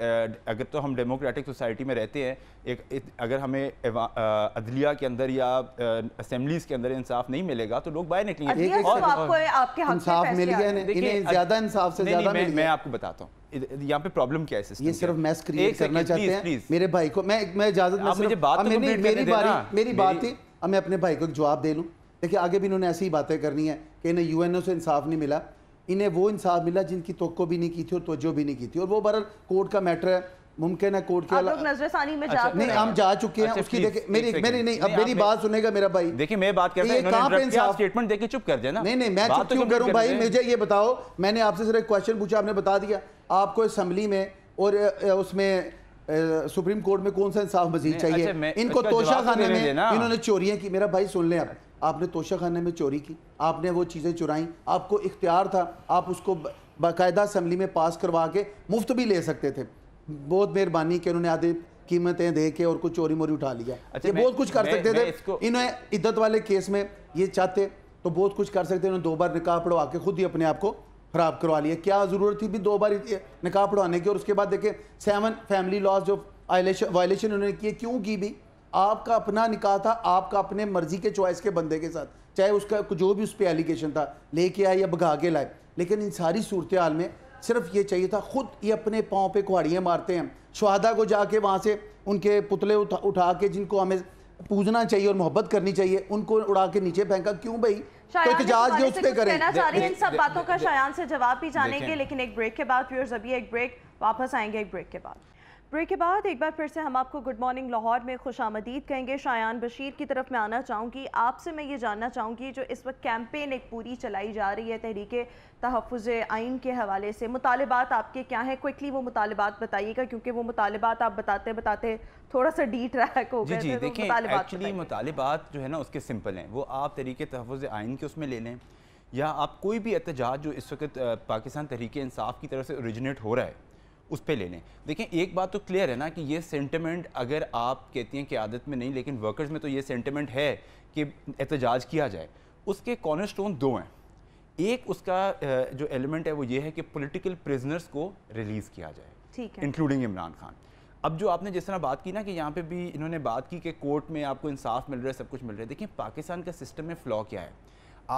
अगर तो हम डेमोक्रेटिक सोसाइटी में रहते हैं एक, अगर हमें अदलिया के अंदर या असम्बलीज के अंदर इंसाफ नहीं मिलेगा तो लोग बाहर निकलेंगे मैं, आपको बताता हूँ यहाँ पे प्रॉब्लम क्या है सिस्टम ये सिर्फ मैस क्रिएट करना चाहते हैं मेरे भाई को मैं मैं इजाजत मैं मुझे बात आ, तो मेरी मेरी, बारी मेरी बात थी अब मैं अपने भाई को एक जवाब दे लूँ देखिए आगे भी इन्होंने ऐसी ही बातें करनी है कि इन्हें यूएनओ से इंसाफ नहीं मिला इन्हें वो इंसाफ मिला जिनकी तो भी नहीं की थी और तोज्जो भी नहीं की थी और वो बहर कोर्ट का मैटर है मुमकिन है कोर्ट के लोग नजरसानी में अच्छा, जा नहीं हम जा चुके हैं अच्छा, उसकी देखे मेरी मेरी नहीं नहीं अब मेरी बात सुनेगा मेरा भाई देखिए मैं बात कर रहा हूं स्टेटमेंट देके चुप कर देना नहीं नहीं मैं चुप तो क्यों करूं भाई मुझे ये बताओ मैंने आपसे सिर्फ एक क्वेश्चन पूछा आपने बता दिया आपको असेंबली में और उसमें सुप्रीम कोर्ट में कौन सा इंसाफ मजीद चाहिए अच्छा, इनको तोशा खाने तो में इन्होंने चोरियां की मेरा भाई सुन लें आप आपने तोशा खाने में चोरी की आपने वो चीज़ें चुराई आपको इख्तियार था आप उसको बाकायदा असम्बली में पास करवा के मुफ्त भी ले सकते थे बहुत मेहरबानी कि उन्होंने आधे कीमतें दे के और कुछ चोरी मोरी उठा लिया अच्छा, ये बहुत कुछ कर सकते थे इन्हें इद्दत वाले केस में ये चाहते तो बहुत कुछ कर सकते उन्होंने दो बार निकाह पढ़वा के खुद ही अपने आप को ख़राब करवा लिया क्या ज़रूरत थी भी दो बार निकाह पढ़वाने की और उसके बाद देखें सेवन फैमिली लॉज जो वायलेशन उन्होंने किए क्यों की भी आपका अपना निकाह था आपका अपने मर्जी के चॉइस के बंदे के साथ चाहे उसका जो भी उस पर एलिगेशन था लेके आए या भगा के लाए लेकिन इन सारी सूरत हाल में सिर्फ ये चाहिए था ख़ुद ये अपने पाँव पे कुहाड़ियाँ मारते हैं शहादा को जाके वहाँ से उनके पुतले उठा उठा के जिनको हमें पूजना चाहिए और मोहब्बत करनी चाहिए उनको उड़ा के नीचे फेंका क्यों भाई तो एहतजाज उस पर करें इन सब बातों का शायान से जवाब भी जानेंगे लेकिन एक ब्रेक के बाद फिर अभी एक ब्रेक वापस आएंगे एक ब्रेक के बाद ब्रेक के बाद एक बार फिर से हम आपको गुड मॉर्निंग लाहौर में खुश आमदीद कहेंगे शायान बशीर की तरफ मैं आना चाहूँगी आपसे मैं ये जानना चाहूँगी जो इस वक्त कैंपेन एक पूरी चलाई जा रही है तहरीक तहफ़ आइन के हवाले से मुतालबात आपके क्या हैं क्विकली वो मुतालबात बताइएगा क्योंकि वो मुतालबात आप बताते बताते थोड़ा सा डी ट्रैक हो गए जी, तो देखिए एक्चुअली मुतालबात जो है ना उसके सिंपल हैं वो आप तहरीक तहफ़ आइन के उसमें ले लें या आप कोई भी एहतजाज जो इस वक्त पाकिस्तान तहरीक इंसाफ की तरफ से औरिजिनेट हो रहा है उस पर ले लें देखें एक बात तो क्लियर है ना कि ये सेंटिमेंट अगर आप कहती हैं कि आदत में नहीं लेकिन वर्कर्स में तो ये सेंटिमेंट है कि एहतजाज किया जाए उसके कॉर्नरस्टोन दो हैं एक उसका जो एलिमेंट है वो ये है कि पॉलिटिकल प्रिजनर्स को रिलीज़ किया जाए ठीक है इंक्लूडिंग इमरान खान अब जो आपने जिस तरह बात की ना कि यहाँ पे भी इन्होंने बात की कि कोर्ट में आपको इंसाफ मिल रहा है सब कुछ मिल रहा है देखिए पाकिस्तान का सिस्टम में फ्लॉ क्या है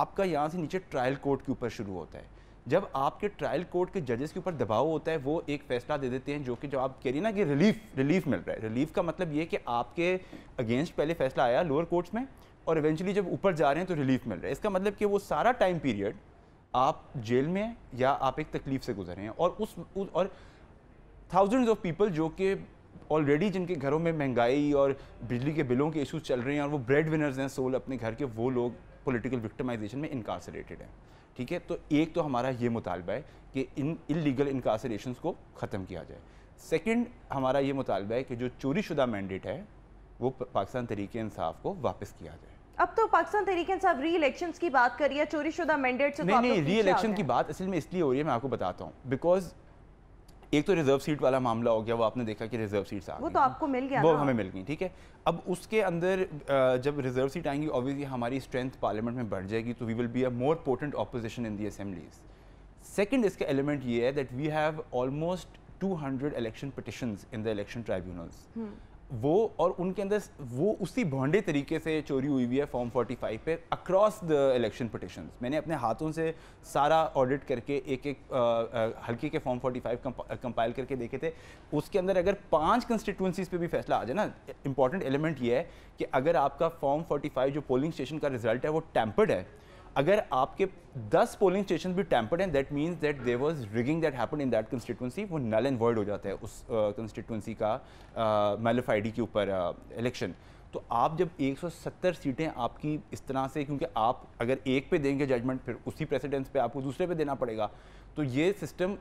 आपका यहाँ से नीचे ट्रायल कोर्ट के ऊपर शुरू होता है जब आपके ट्रायल कोर्ट के जजेस के ऊपर दबाव होता है वो एक फैसला दे देते हैं जो कि जब आप कह रही ना कि रिलीफ रिलीफ मिल रहा है रिलीफ का मतलब ये कि आपके अगेंस्ट पहले फैसला आया लोअर कोर्ट्स में और इवेंचुअली जब ऊपर जा रहे हैं तो रिलीफ मिल रहा है इसका मतलब कि वो सारा टाइम पीरियड आप जेल में या आप एक तकलीफ से गुजर रहे हैं और उस, और थाउजेंड्स ऑफ पीपल जो कि ऑलरेडी जिनके घरों में महंगाई और बिजली के बिलों के इशूज चल रहे हैं और वो ब्रेड विनर्स हैं सोल अपने घर के वो लोग पोलिटिकल विक्टमाइजेशन में इनकारसरेटेड हैं ठीक है तो एक तो हमारा ये मुतालबा है कि इन इलीगल इनकासरेशन को ख़त्म किया जाए सेकेंड हमारा ये मुतालबा है कि जो चोरी शुदा मैंडेट है वो पाकिस्तान तरीके इंसाफ को वापस किया जाए अब तो पाकिस्तान तरीके इंसाफ री इलेक्शन की बात करिए चोरी शुदा मैंडेट से नहीं तो नहीं री इलेक्शन की बात असल में इसलिए हो रही है मैं आपको बताता हूँ बिकॉज एक तो रिजर्व सीट वाला मामला हो गया वो आपने देखा कि रिजर्व सीट आ वो तो आपको मिल गया वो हमें मिल गई ठीक है अब उसके अंदर जब रिजर्व सीट आएंगी ऑब्वियसली हमारी स्ट्रेंथ पार्लियामेंट में बढ़ जाएगी तो we will be a more potent opposition in the assemblies second इसका एलिमेंट ये है that we have almost two hundred election petition in the election tribunals वो और उनके अंदर वो उसी भांडे तरीके से चोरी हुई हुई है फॉर्म 45 पे अक्रॉस द इलेक्शन पटिशन मैंने अपने हाथों से सारा ऑडिट करके एक एक हल्के के फॉर्म 45 कंपाइल करके देखे थे उसके अंदर अगर पांच कंस्टिट्यूंसीज पे भी फैसला आ जाए ना इंपॉर्टेंट एलिमेंट ये है कि अगर आपका फॉर्म 45 जो पोलिंग स्टेशन का रिजल्ट है वो टैम्पर्ड है अगर आपके 10 पोलिंग स्टेशन भी टैंपर्ड हैं that means that there was rigging that happen in that constituency वो नल एंड वर्ड हो जाता है उस कंस्टिट्यूंसी uh, का मेलोफाइडी uh, के ऊपर इलेक्शन uh, तो आप जब 170 सीटें आपकी इस तरह से क्योंकि आप अगर एक पे देंगे जजमेंट फिर उसी प्रेसिडेंस पे आपको दूसरे पे देना पड़ेगा तो ये सिस्टम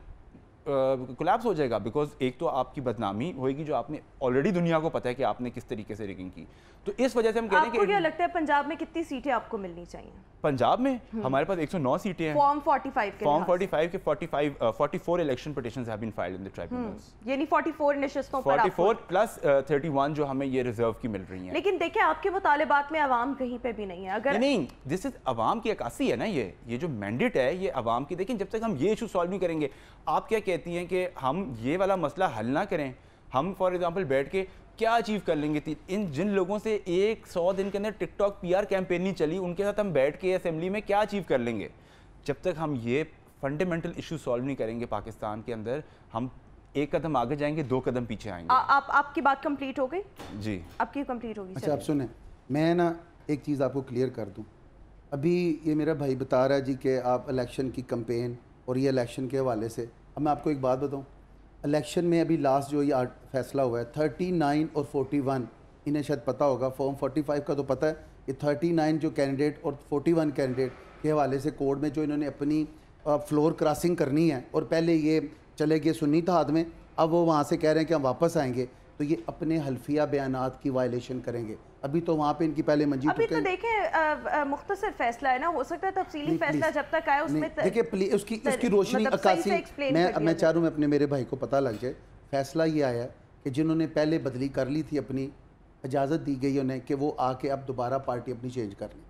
कोलैप्स uh, हो जाएगा बिकॉज एक तो आपकी बदनामी होगी जो आपने ऑलरेडी दुनिया को पता है कि आपने किस तरीके से रिगिंग की तो इस वजह से हम कह रहे हैं कि क्या लगता है पंजाब में कितनी सीटें आपको मिलनी चाहिए पंजाब में हम्म। हमारे पास 109 सीटें हैं फॉर्म 45 के फॉर्म 45 के 45 44 election petitions have been filed in the tribunals यानी 44 नशिस्तों पर 44 प्लस uh, 31 जो हमें ये रिजर्व की मिल रही हैं लेकिन देखिए आपके मुतालबात में عوام कहीं पे भी नहीं है अगर नहीं दिस इज عوام की अक्सी है ना ये ये जो मैंडेट है ये عوام की देखिए जब तक हम ये इशू सॉल्व नहीं करेंगे आप क्या कह कहती हैं कि हम ये वाला मसला हल ना करें हम फॉर एग्जांपल बैठ के क्या अचीव कर लेंगे थी? इन जिन लोगों से एक सौ दिन के अंदर टिकटॉक पीआर कैंपेन नहीं चली उनके साथ हम बैठ के असेंबली में क्या अचीव कर लेंगे जब तक हम ये फंडामेंटल इशू सॉल्व नहीं करेंगे पाकिस्तान के अंदर हम एक कदम आगे जाएंगे दो कदम पीछे आएंगे आ, आप आपकी बात कम्प्लीट हो गई जी आपकी कम्प्लीट होगी अच्छा आप सुने मैं ना एक चीज़ आपको क्लियर कर दूँ अभी ये मेरा भाई बता रहा है जी कि आप इलेक्शन की कम्पेन और ये इलेक्शन के हवाले से अब मैं आपको एक बात बताऊँ इलेक्शन में अभी लास्ट जो ये फैसला हुआ है थर्टी नाइन और फोर्टी वन इन्हें शायद पता होगा फॉर्म फोर्टी फाइव का तो पता है ये थर्टी नाइन जो कैंडिडेट और फोर्टी वन कैंडिडेट के हवाले से कोर्ट में जो इन्होंने अपनी फ्लोर क्रॉसिंग करनी है और पहले ये चले गए सुनी था में अब वो वहाँ से कह रहे हैं कि हम वापस आएंगे तो ये अपने हल्फिया बयान की वायलेशन करेंगे अभी तो वहाँ पे इनकी पहले मंजी अभी तो देखें मुख्तर फैसला है ना हो सकता है तफसीली फैसला जब तक आया उसमें देखिए प्लीज उसकी उसकी रोशनी मतलब अक्सी मैं मैं चाह रहा हूँ अपने मेरे भाई को पता लग जाए फैसला ये आया कि जिन्होंने पहले बदली कर ली थी अपनी इजाज़त दी गई उन्हें कि वो आके अब दोबारा पार्टी अपनी चेंज कर लें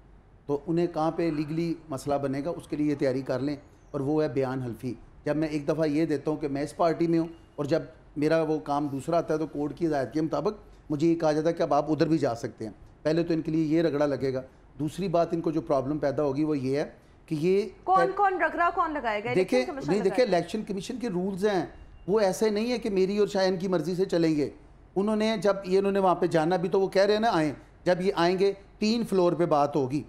तो उन्हें कहाँ पर लीगली मसला बनेगा उसके लिए तैयारी कर लें और वो है बयान हल्फी जब मैं एक दफ़ा ये देता हूँ कि मैं इस पार्टी में हूँ और जब मेरा वो काम दूसरा आता है तो कोर्ट की हिदायत के मुताबिक मुझे ये कहा जाता है कि अब आप उधर भी जा सकते हैं पहले तो इनके लिए ये रगड़ा लगेगा दूसरी बात इनको जो प्रॉब्लम पैदा होगी वो ये है कि ये कौन कौन रगड़ा कौन लगाएगा देखिए नहीं देखिए इलेक्शन कमीशन के रूल्स हैं वो ऐसे नहीं है कि मेरी और शायन की मर्जी से चलेंगे उन्होंने जब ये उन्होंने वहाँ पर जाना भी तो वो कह रहे हैं ना आए जब ये आएंगे तीन फ्लोर पर बात होगी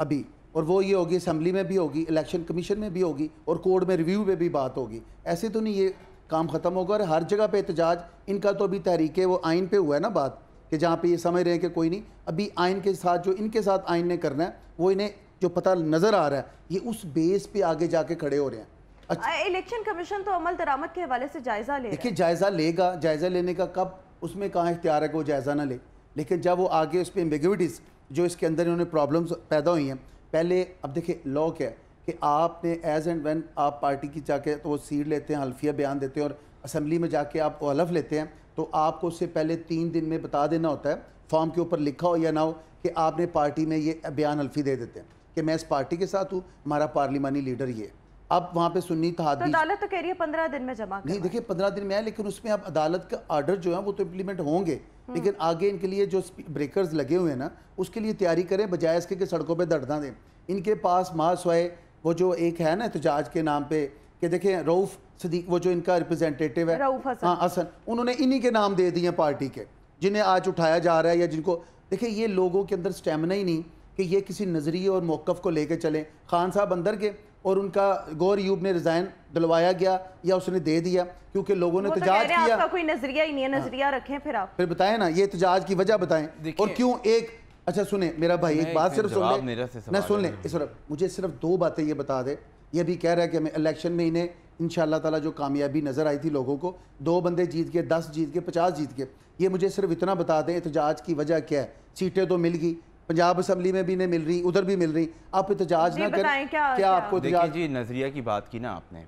अभी और वो ये होगी असम्बली में भी होगी इलेक्शन कमीशन में भी होगी और कोर्ट में रिव्यू में भी बात होगी ऐसे तो नहीं ये काम ख़त्म होगा और हर जगह पे एहतजाज इनका तो अभी तहरीक है वो आइन पे हुआ है ना बात कि जहाँ पे ये समझ रहे हैं कि कोई नहीं अभी आइन के साथ जो इनके साथ आइन ने करना है वो इन्हें जो पता नज़र आ रहा है ये उस बेस पे आगे जाके खड़े हो रहे हैं अच्छा इलेक्शन कमीशन तो अमल दरामद के हवाले से जायज़ा ले देखिए जायज़ा लेगा जायज़ा लेने का कब उसमें कहाँ इख्तियार है कि वो जायज़ा ना ले लेकिन जब वो आगे उस पर एम्बिगविटीज़ जो इसके अंदर इन्होंने प्रॉब्लम्स पैदा हुई हैं पहले अब देखिए लॉ क्या है कि आपने एज एंड वन आप पार्टी की जाके तो सीट लेते हैं हल्फिया बयान देते हैं और असम्बली में जाके आप हलफ लेते हैं तो आपको उससे पहले तीन दिन में बता देना होता है फॉर्म के ऊपर लिखा हो या ना हो कि आपने पार्टी में ये बयान हल्फी दे देते हैं कि मैं इस पार्टी के साथ हूँ हमारा पार्लिमानी लीडर ये अब वहाँ पे सुन्नी था तो अदालत तो कह रही है पंद्रह दिन में जमा नहीं देखिए पंद्रह दिन में है लेकिन उसमें अब अदालत का आर्डर जो है वो तो इम्प्लीमेंट होंगे हम्म। लेकिन आगे इनके लिए जो ब्रेकर्स लगे हुए हैं ना उसके लिए तैयारी करें बजाय इसके सड़कों पर धड़ना दें इनके पास माँ सोए वो जो एक है ना एहतजाज के नाम पे कि देखें रऊफ़ सदीक वो जो इनका रिप्रेजेंटेटिव है हसन हाँ हसन उन्होंने इन्हीं के नाम दे दिए पार्टी के जिन्हें आज उठाया जा रहा है या जिनको देखिए ये लोगों के अंदर स्टेमिना ही नहीं कि ये किसी नज़रिए और मौक़ को लेकर चलें खान साहब अंदर के और उनका गौर यूब ने रिज़ाइन दिलवाया गया या उसने दे दिया क्योंकि लोगों ने तो एहतजाज तो किया कोई नज़रिया ही नहीं है हाँ। नज़रिया रखें फिर आप फिर बताएं ना ये एहतजाज की वजह बताएं और क्यों एक अच्छा सुने मेरा भाई एक बात सिर्फ सुन ले ना सुन ले सौरभ मुझे सिर्फ दो बातें ये बता दे ये भी कह रहा है कि हमें इलेक्शन में इन्हें इन ताला जो कामयाबी नज़र आई थी लोगों को दो बंदे जीत के दस जीत के पचास जीत के ये मुझे सिर्फ इतना बता दें एहतजाज की वजह क्या है सीटें तो मिल गई पंजाब असम्बली में भी नहीं मिल रही उधर भी मिल रही आप एहतजाज ना करें क्या, क्या, क्या आपको जी नजरिया की बात की ना आपने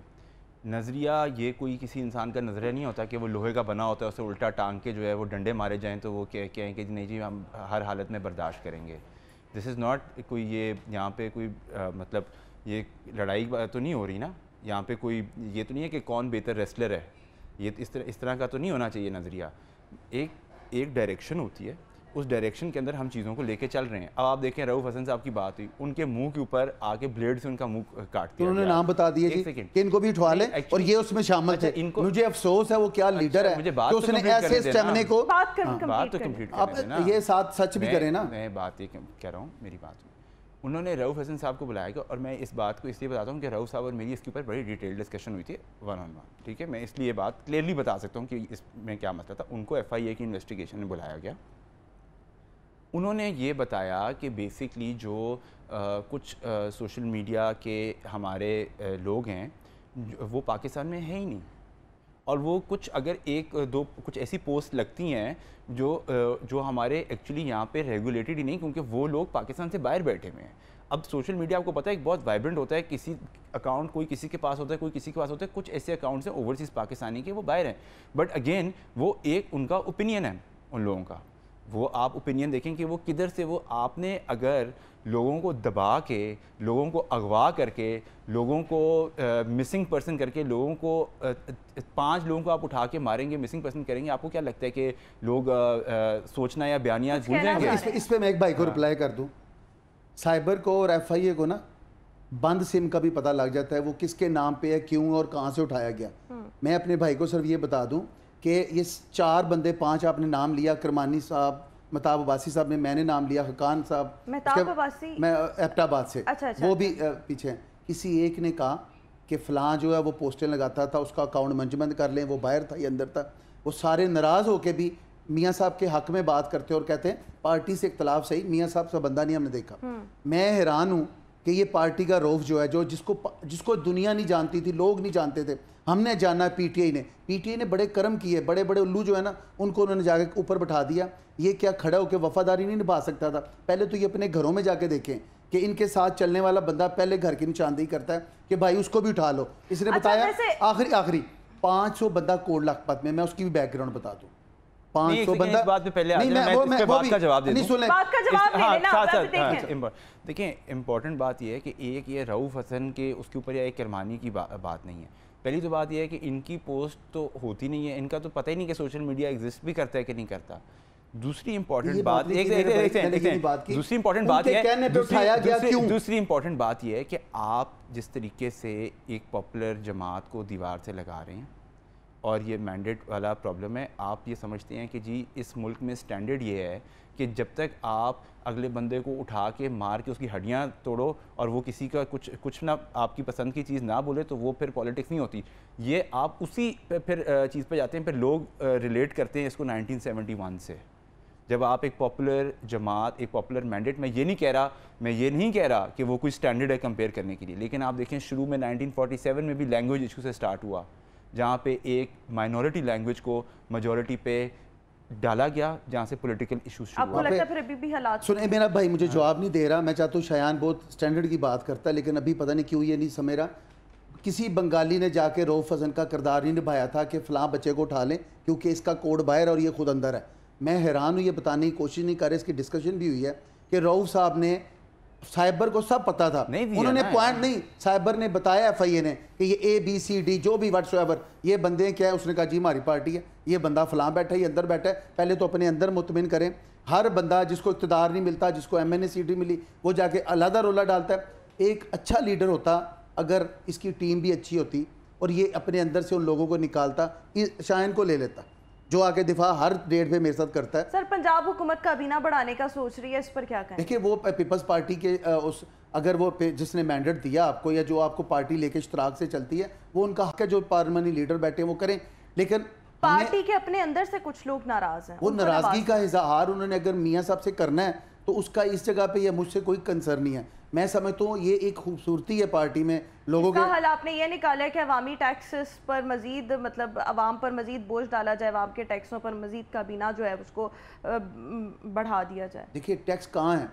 नज़रिया ये कोई किसी इंसान का नज़रिया नहीं होता कि वो लोहे का बना होता है उसे उल्टा टांग के जो है वो डंडे मारे जाएँ तो वो कह कहें कि नहीं जी हम हर हालत में बर्दाश्त करेंगे दिस इज़ नॉट कोई ये यहाँ पे कोई आ, मतलब ये लड़ाई तो नहीं हो रही ना यहाँ पे कोई ये तो नहीं है कि कौन बेहतर रेस्लर है ये इस तरह इस तरह का तो नहीं होना चाहिए नज़रिया एक एक डायरेक्शन होती है उस डायरेक्शन के अंदर हम चीज़ों को लेके चल रहे हैं अब आप देखें रऊफ हसन साहब की बात हुई उनके मुंह के ऊपर आके ब्लेड से उनका मुंह काट दिया उन्होंने नाम बता दिए कि इनको भी उठवा लें और ये उसमें शामिल अच्छा, थे इनको मुझे अफसोस है वो क्या लीडर अच्छा, है मुझे बात तो उसने ऐसे को बात हाँ, तो आप ये साथ सच भी करें ना मैं बात ये कह रहा हूँ मेरी बात उन्होंने रऊफ हसन साहब को बुलाया गया और मैं इस बात को इसलिए बताता हूँ कि रऊफ साहब और मेरी इसके ऊपर बड़ी डिटेल डिस्कशन हुई थी वन ऑन वन ठीक है मैं इसलिए बात क्लियरली बता सकता हूँ कि इसमें क्या मसला मतलब था उनको एफ आई ए की इन्वेस्टिगेशन में बुलाया गया उन्होंने ये बताया कि बेसिकली जो आ, कुछ सोशल मीडिया के हमारे लोग हैं वो पाकिस्तान में है ही नहीं और वो कुछ अगर एक दो कुछ ऐसी पोस्ट लगती हैं जो जो हमारे एक्चुअली यहाँ पे रेगुलेटेड ही नहीं क्योंकि वो लोग पाकिस्तान से बाहर बैठे हुए हैं अब सोशल मीडिया आपको पता है एक बहुत वाइब्रेंट होता है किसी अकाउंट कोई किसी के पास होता है कोई किसी के पास होता है कुछ ऐसे अकाउंट्स हैं ओवरसीज़ पाकिस्तानी के वो बाहर हैं बट अगेन वो एक उनका ओपिनियन है उन लोगों का वो आप ओपिनियन देखें कि वो किधर से वो आपने अगर लोगों को दबा के लोगों को अगवा करके लोगों को मिसिंग पर्सन करके लोगों को आ, पांच लोगों को आप उठा के मारेंगे मिसिंग पर्सन करेंगे आपको क्या लगता है कि लोग आ, आ, सोचना या बयानिया भूल जाएंगे इस, इस पर मैं एक भाई को रिप्लाई हाँ। कर दूँ साइबर को और एफ को ना बंद सिम का भी पता लग जाता है वो किसके नाम पे है क्यों और कहाँ से उठाया गया हम्म। मैं अपने भाई को सिर्फ ये बता दूँ कि ये चार बंदे पांच आपने नाम लिया करमानी साहब मताब अबासी साहब ने मैंने नाम लिया हकान साहब मैं एपटाबाद से अच्छा, अच्छा, वो भी अच्छा। पीछे हैं किसी एक ने कहा कि फलां जो है वो पोस्टर लगाता था उसका अकाउंट मंजमंद कर लें वो बाहर था या अंदर था वो सारे नाराज़ होकर भी मियाँ साहब के हक में बात करते हैं और कहते हैं पार्टी से इख्तलाफ सही मियाँ साहब सा बंदा नहीं हमने देखा हम्म। मैं हैरान हूँ कि ये पार्टी का रोफ जो है जो जिसको जिसको दुनिया नहीं जानती थी लोग नहीं जानते थे हमने जाना पीटीआई ने पीटीआई ने बड़े कर्म किए बड़े बड़े उल्लू जो है ना उनको उन्होंने जाके ऊपर बैठा दिया ये क्या खड़ा होकर वफादारी नहीं निभा सकता था पहले तो ये अपने घरों में जाके देखें कि इनके साथ चलने वाला बंदा पहले घर की निशानदेही करता है कि भाई उसको भी उठा लो इसने अच्छा, बताया आखिरी आखिरी सौ बंदा कोड़ लाखपत में मैं उसकी भी बैकग्राउंड बता दूँ सौ बंदा बात पे पहले नहीं, मैं, वो, मैं, बात जवाब का जवाब देखिए इम्पोर्टेंट बात यह है कि एक ये रऊफ़ हसन के उसके ऊपर या एक किरमानी की बा, बात नहीं है पहली तो बात यह है कि इनकी पोस्ट तो होती नहीं है इनका तो पता ही नहीं कि सोशल मीडिया एग्जिस्ट भी करता है कि नहीं करता दूसरी इंपॉर्टेंट बात दूसरी इंपॉर्टेंट बात है दूसरी इंपॉर्टेंट बात यह है कि आप जिस तरीके से एक पॉपुलर जमात को दीवार से लगा रहे हैं और ये मैंडेट वाला प्रॉब्लम है आप ये समझते हैं कि जी इस मुल्क में स्टैंडर्ड ये है कि जब तक आप अगले बंदे को उठा के मार के उसकी हड्डियाँ तोड़ो और वो किसी का कुछ कुछ ना आपकी पसंद की चीज़ ना बोले तो वो फिर पॉलिटिक्स नहीं होती ये आप उसी पे फिर चीज़ पे जाते हैं फिर लोग रिलेट करते हैं इसको 1971 से जब आप एक पॉपुलर जमात एक पॉपुलर मैंडेट मैं ये नहीं कह रहा मैं ये नहीं कह रहा कि वो कोई स्टैंडर्ड है कंपेयर करने के लिए लेकिन आप देखें शुरू में नाइनटीन में भी लैंग्वेज इशू से स्टार्ट हुआ जहाँ पे एक माइनॉरिटी लैंग्वेज को मेजोरिटी पे डाला गया जहाँ से पॉलिटिकल इश्यूज शुरू लगता फिर अभी भी हालात सुने मेरा भाई मुझे हाँ। जवाब नहीं दे रहा मैं चाहता हूँ शयान बहुत स्टैंडर्ड की बात करता है लेकिन अभी पता नहीं क्यों ये नहीं समेरा किसी बंगाली ने जाके रऊफ फजन का किरदार ही निभाया था कि फ़लाँ बच्चे को उठा लें क्योंकि इसका कोड बाहर और ये खुद अंदर है मैं हैरान हूँ ये बताने की कोशिश नहीं कर रहे इसकी डिस्कशन भी हुई है कि रऊफ साहब ने साइबर को सब पता था नहीं उन्होंने पॉइंट नहीं साइबर ने बताया एफ आई ए ने कि ये ए बी सी डी जो भी वाट्स एवर ये बंदे क्या है उसने कहा जी हमारी पार्टी है ये बंदा फलां बैठा है ये अंदर बैठा है पहले तो अपने अंदर मुतमिन करें हर बंदा जिसको इकतदार नहीं मिलता जिसको M N A C D मिली वो जाके अलहदा रोला डालता है एक अच्छा लीडर होता अगर इसकी टीम भी अच्छी होती और ये अपने अंदर से उन लोगों को निकालता शायन को ले लेता जो आके दिफा हर डेट पे मेरे साथ करता है सर पंजाब हुकूमत का काबीना बढ़ाने का सोच रही है इस पर क्या देखिए वो पीपल्स पार्टी के उस अगर वो जिसने मैंडेट दिया आपको या जो आपको पार्टी लेके इश्तराक से चलती है वो उनका हक है जो पार्लियामानी लीडर बैठे वो करें लेकिन पार्टी के अपने अंदर से कुछ लोग नाराज हैं वो नाराजगी का इजहार उन्होंने अगर मियाँ साहब से करना है तो उसका इस जगह पे या मुझसे कोई कंसर्न नहीं है मैं समझता हूँ ये एक खूबसूरती है पार्टी में लोगों का हल आपने ये निकाला है कि अवामी टैक्सेस पर मजीद मतलब अवाम पर मजीद बोझ डाला जाए अवाम के टैक्सों पर मजीद काबीना जो है उसको बढ़ा दिया जाए देखिए टैक्स कहाँ है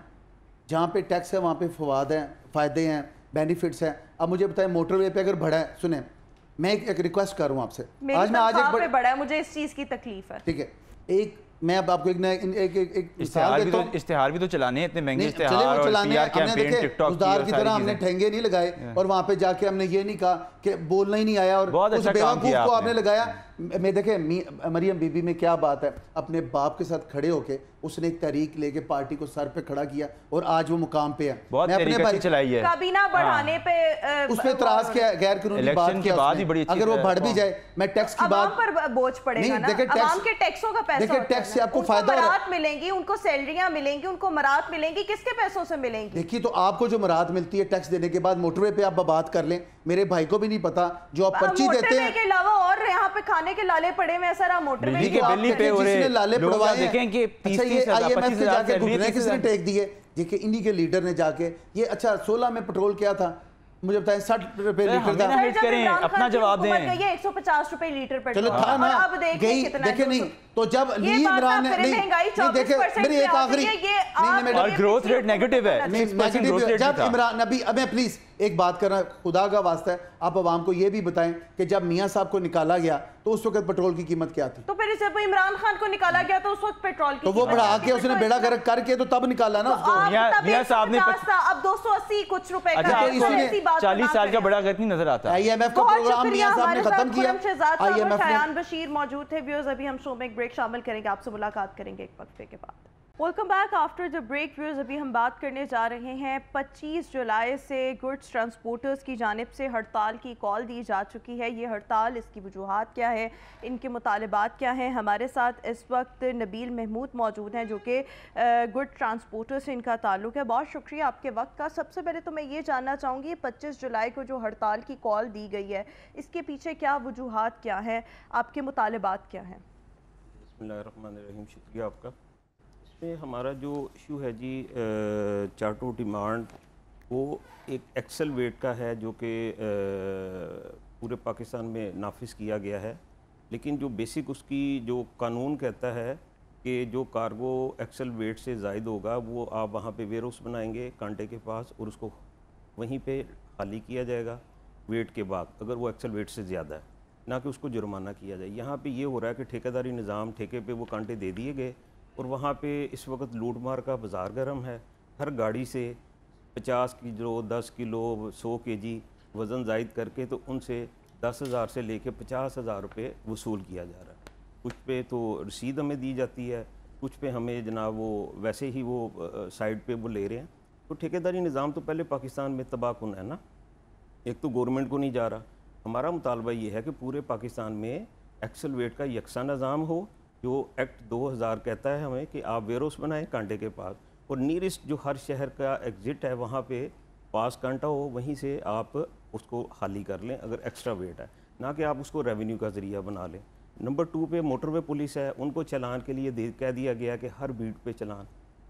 जहाँ पे टैक्स है वहाँ पे फवाद हैं फ़ायदे हैं बेनिफिट्स हैं अब मुझे बताएं मोटरवे पे अगर बढ़ा है सुने मैं एक, एक रिक्वेस्ट कर रहा हूँ आपसे आज मैं आज एक बढ़ा है मुझे इस चीज़ की तकलीफ है ठीक है एक मैं अब आपको एक एक एक, एक इश्तेहार भी तो इश्तेहार भी तो चलाने हैं इतने महंगे इश्तेहार और पीआर हमने देखे उधार की तरह हमने ठेंगे नहीं लगाए और वहां पे जाके हमने ये नहीं कहा कि बोलना ही नहीं आया और उस अच्छा बेवकूफ को आपने लगाया मैं देखें मरियम बीबी में क्या बात है अपने बाप के साथ खड़े होके उसने एक तहरीक लेके पार्टी को सर पे खड़ा किया और आज वो मुकाम पे है बहुत मैं अपने चलाई है काबीना बढ़ाने हाँ। पे उसमें त्रास क्या गैर कानूनी बात के बाद ही बड़ी अगर वो बढ़ भी हाँ। जाए मैं टैक्स की बात पर बोझ पड़ेगा देखिए टैक्स के टैक्सों का पैसा देखिए टैक्स से आपको तो फायदा मरात मिलेंगी उनको सैलरियां मिलेंगी उनको मरात मिलेंगी किसके पैसों से मिलेंगी देखिए तो आपको जो मरात मिलती है टैक्स देने के बाद मोटरवे पे आप बात कर लें मेरे भाई को भी नहीं पता जो आप पर्ची देते हैं और यहाँ पे खाने सोने के लाले पड़े हुए सर आप मोटर के तो लाले पड़वाए देखें अच्छा, इन्हीं के लीडर ने जाके ये अच्छा सोलह में पेट्रोल क्या था मुझे बताएं साठ रुपए लीटर था हिट करें अपना जवाब दें ये एक सौ पचास रुपए लीटर पर चलो था ना अब गई देखे नहीं तो जब इमरान ने नहीं नहीं देखे मेरी एक आखिरी और ग्रोथ रेट नेगेटिव है जब इमरान अभी अबे प्लीज एक बात करना खुदा का वास्ता है आप आवाम को यह भी बताएं कि जब मियाँ साहब को निकाला गया तो उस वक्त पेट्रोल की कीमत क्या थी तो फिर जब इमरान खान को निकाला गया तो उस वक्त पेट्रोल की तो वो बढ़ा के उसने बेड़ा तो गर्क करके तो तब निकाला ना तो उसको मियाँ साहब ने अब दो सौ अस्सी कुछ रुपए अच्छा, तो चालीस साल का बड़ा गर्क नहीं नजर आता आई एम एफ का प्रोग्राम मियाँ साहब ने खत्म किया आई एम एफ बशीर मौजूद थे व्यूअर्स अभी हम शो में एक ब्रेक शामिल करेंगे आपसे मुलाकात करेंगे एक वक्त के बाद welcome back after the break views अभी हम बात करने जा रहे हैं 25 जुलाई से गुड्स ट्रांसपोर्टर्स की जानब से हड़ताल की कॉल दी जा चुकी है ये हड़ताल इसकी वजूहत क्या है इनके मुतालबात क्या हैं हमारे साथ इस वक्त नबील महमूद मौजूद हैं जो कि गुड ट्रांसपोर्टर्स से इनका ताल्लुक है बहुत शुक्रिया आपके वक्त का सबसे पहले तो मैं ये जानना चाहूँगी पच्चीस जुलाई को जो हड़ताल की कॉल दी गई है इसके पीछे क्या वजूहत क्या हैं आपके मुतालबात क्या हैं शुक्रिया आपका इसमें हमारा जो इशू है जी चार्टो डिमांड वो एक एक्सेल वेट का है जो कि पूरे पाकिस्तान में नाफिज किया गया है लेकिन जो बेसिक उसकी जो कानून कहता है कि जो कार्गो एक्सेल वेट से जायद होगा वो आप वहाँ पे वेयर हाउस बनाएंगे कांटे के पास और उसको वहीं पे खाली किया जाएगा वेट के बाद अगर वो एक्सेल वेट से ज़्यादा है ना कि उसको जुर्माना किया जाए यहाँ पे ये हो रहा है कि ठेकेदारी निज़ाम ठेके पे वो कांटे दे दिए गए और वहाँ पे इस वक्त लूट मार का बाज़ार गर्म है हर गाड़ी से 50 किलो 10 किलो 100 के जी वज़न जायद करके तो उनसे दस हज़ार से लेके पचास हज़ार रुपये वसूल किया जा रहा है कुछ पे तो रसीद हमें दी जाती है कुछ पे हमें जनाब वो वैसे ही वो साइड पे वो ले रहे हैं तो ठेकेदारी निज़ाम तो पहले पाकिस्तान में तबाहकुन है ना एक तो गवर्नमेंट को नहीं जा रहा हमारा मुतालबा ये है कि पूरे पाकिस्तान में एक्सल वेट का यकसा निज़ाम हो जो एक्ट 2000 कहता है हमें कि आप वेयर हाउस बनाएं कांटे के पास और नीरेस्ट जो हर शहर का एग्ज़िट है वहाँ पे पास कांटा हो वहीं से आप उसको खाली कर लें अगर एक्स्ट्रा वेट है ना कि आप उसको रेवेन्यू का ज़रिया बना लें नंबर टू पे मोटरवे पुलिस है उनको चलान के लिए दे कह दिया गया कि हर बीट पे चलान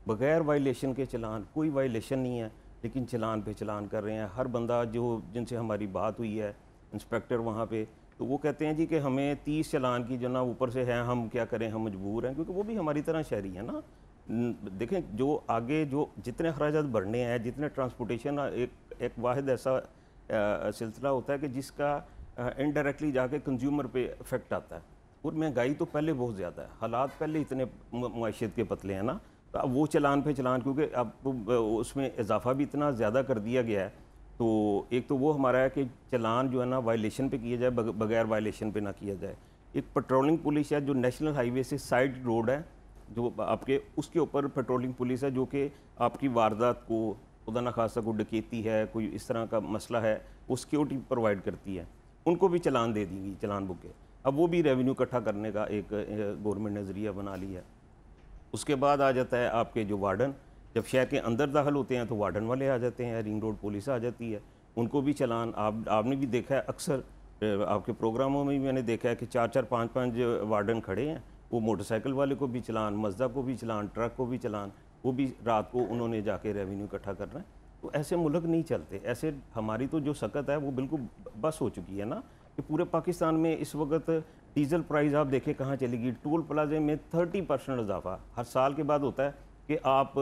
बगैर वायलेशन के चलान कोई वायलेशन नहीं है लेकिन चलान पे चलान कर रहे हैं हर बंदा जो जिनसे हमारी बात हुई है इंस्पेक्टर वहाँ पे तो वो कहते हैं जी कि हमें तीस चलान की जो ना ऊपर से है हम क्या करें हम मजबूर हैं क्योंकि वो भी हमारी तरह शहरी है ना देखें जो आगे जो जितने अखराज बढ़ने हैं जितने ट्रांसपोर्टेशन एक एक वाद ऐसा सिलसिला होता है कि जिसका इनडायरेक्टली जाके कंज्यूमर पे इफेक्ट आता है और महंगाई तो पहले बहुत ज़्यादा है हालात पहले इतने मैशत के पतले हैं ना तो अब वो चलान पे चलान क्योंकि अब उसमें इजाफा भी इतना ज़्यादा कर दिया गया है तो एक तो वो हमारा है कि चलान जो है ना वायलेशन पे किया जाए बगैर वायलेशन पे ना किया जाए एक पेट्रोलिंग पुलिस है जो नेशनल हाईवे से साइड रोड है जो आपके उसके ऊपर पेट्रोलिंग पुलिस है जो कि आपकी वारदात को खुदा ना खासा को डकेती है कोई इस तरह का मसला है वो सिक्योरिटी प्रोवाइड करती है उनको भी चलान दे देंगी चलान बुके अब वो भी रेवेन्यू इकट्ठा करने का एक गवर्नमेंट नज़रिया बना लिया है उसके बाद आ जाता है आपके जो वार्डन जब शहर के अंदर दाखिल होते हैं तो वार्डन वाले आ जाते हैं रिंग रोड पुलिस आ जाती है उनको भी चलान आप आपने भी देखा है अक्सर आपके प्रोग्रामों में भी मैंने देखा है कि चार चार पाँच पाँच वार्डन खड़े हैं वो मोटरसाइकिल वाले को भी चलान मजदा को भी चलान ट्रक को भी चलान वो भी रात को उन्होंने जाके रेवेन्यू इकट्ठा करना है तो ऐसे मुल्क नहीं चलते ऐसे हमारी तो जो सकत है वो बिल्कुल बस हो चुकी है ना कि पूरे पाकिस्तान में इस वक्त डीजल प्राइस आप देखें कहाँ चलेगी टोल प्लाजे में थर्टी परसेंट इजाफा हर साल के बाद होता है कि आप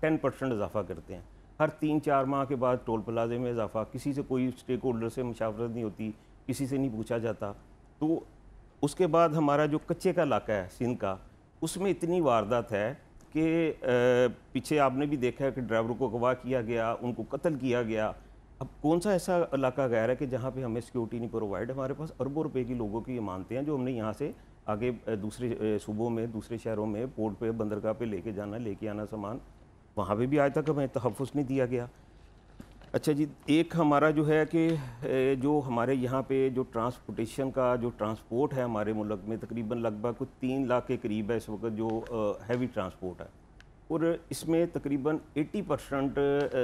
टेन परसेंट इजाफा करते हैं हर तीन चार माह के बाद टोल प्लाजे में इजाफा किसी से कोई स्टेक होल्डर से मुशावरत नहीं होती किसी से नहीं पूछा जाता तो उसके बाद हमारा जो कच्चे का इलाका है सिंध का उसमें इतनी वारदात है कि पीछे आपने भी देखा है कि ड्राइवरों को गवाह किया गया उनको कत्ल किया गया अब कौन सा ऐसा इलाका गैर है कि जहाँ पे हमें सिक्योरिटी नहीं प्रोवाइड हमारे पास अरबों रुपए की लोगों की मानते हैं जो हमने यहाँ से आगे दूसरे सूबों में दूसरे शहरों में पोर्ट पे बंदरगाह पे लेके जाना लेके आना सामान वहाँ पे भी आज तक हमें तहफ़ नहीं दिया गया अच्छा जी एक हमारा जो है कि जो हमारे यहाँ पे जो ट्रांसपोर्टेशन का जो ट्रांसपोर्ट है हमारे मुल्क में तकरीबन लगभग कुछ तीन लाख के करीब है इस वक्त जो हैवी ट्रांसपोर्ट है और इसमें तकरीबन 80 परसेंट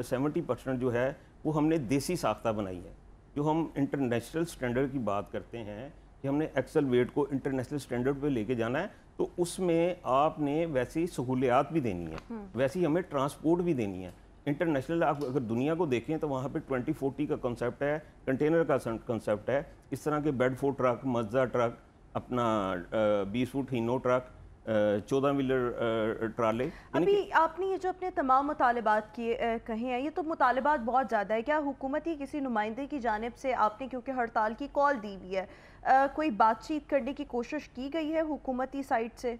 सेवेंटी परसेंट जो है वो हमने देसी साख्ता बनाई है जो हम इंटरनेशनल स्टैंडर्ड की बात करते हैं कि हमने एक्सल वेट को इंटरनेशनल स्टैंडर्ड पे लेके जाना है तो उसमें आपने वैसी सहूलियात भी देनी है हम्म। वैसी हमें ट्रांसपोर्ट भी देनी है इंटरनेशनल आप अगर दुनिया को देखें तो वहाँ पे 2040 का कंसेप्ट है कंटेनर का कंसेप्ट है इस तरह के Bedford truck Mazda truck अपना बीस फुट हीनो ट्रक चौदह व्हीलर ट्राले अभी आपने ये जो अपने तमाम मुतालबात किए कहे हैं ये तो मुतालबात बहुत ज़्यादा है क्या हुकूमत ही किसी नुमाइंदे की जानब से आपने क्योंकि हड़ताल की कॉल दी हुई है कोई बातचीत करने की कोशिश की गई है हुकूमती साइड से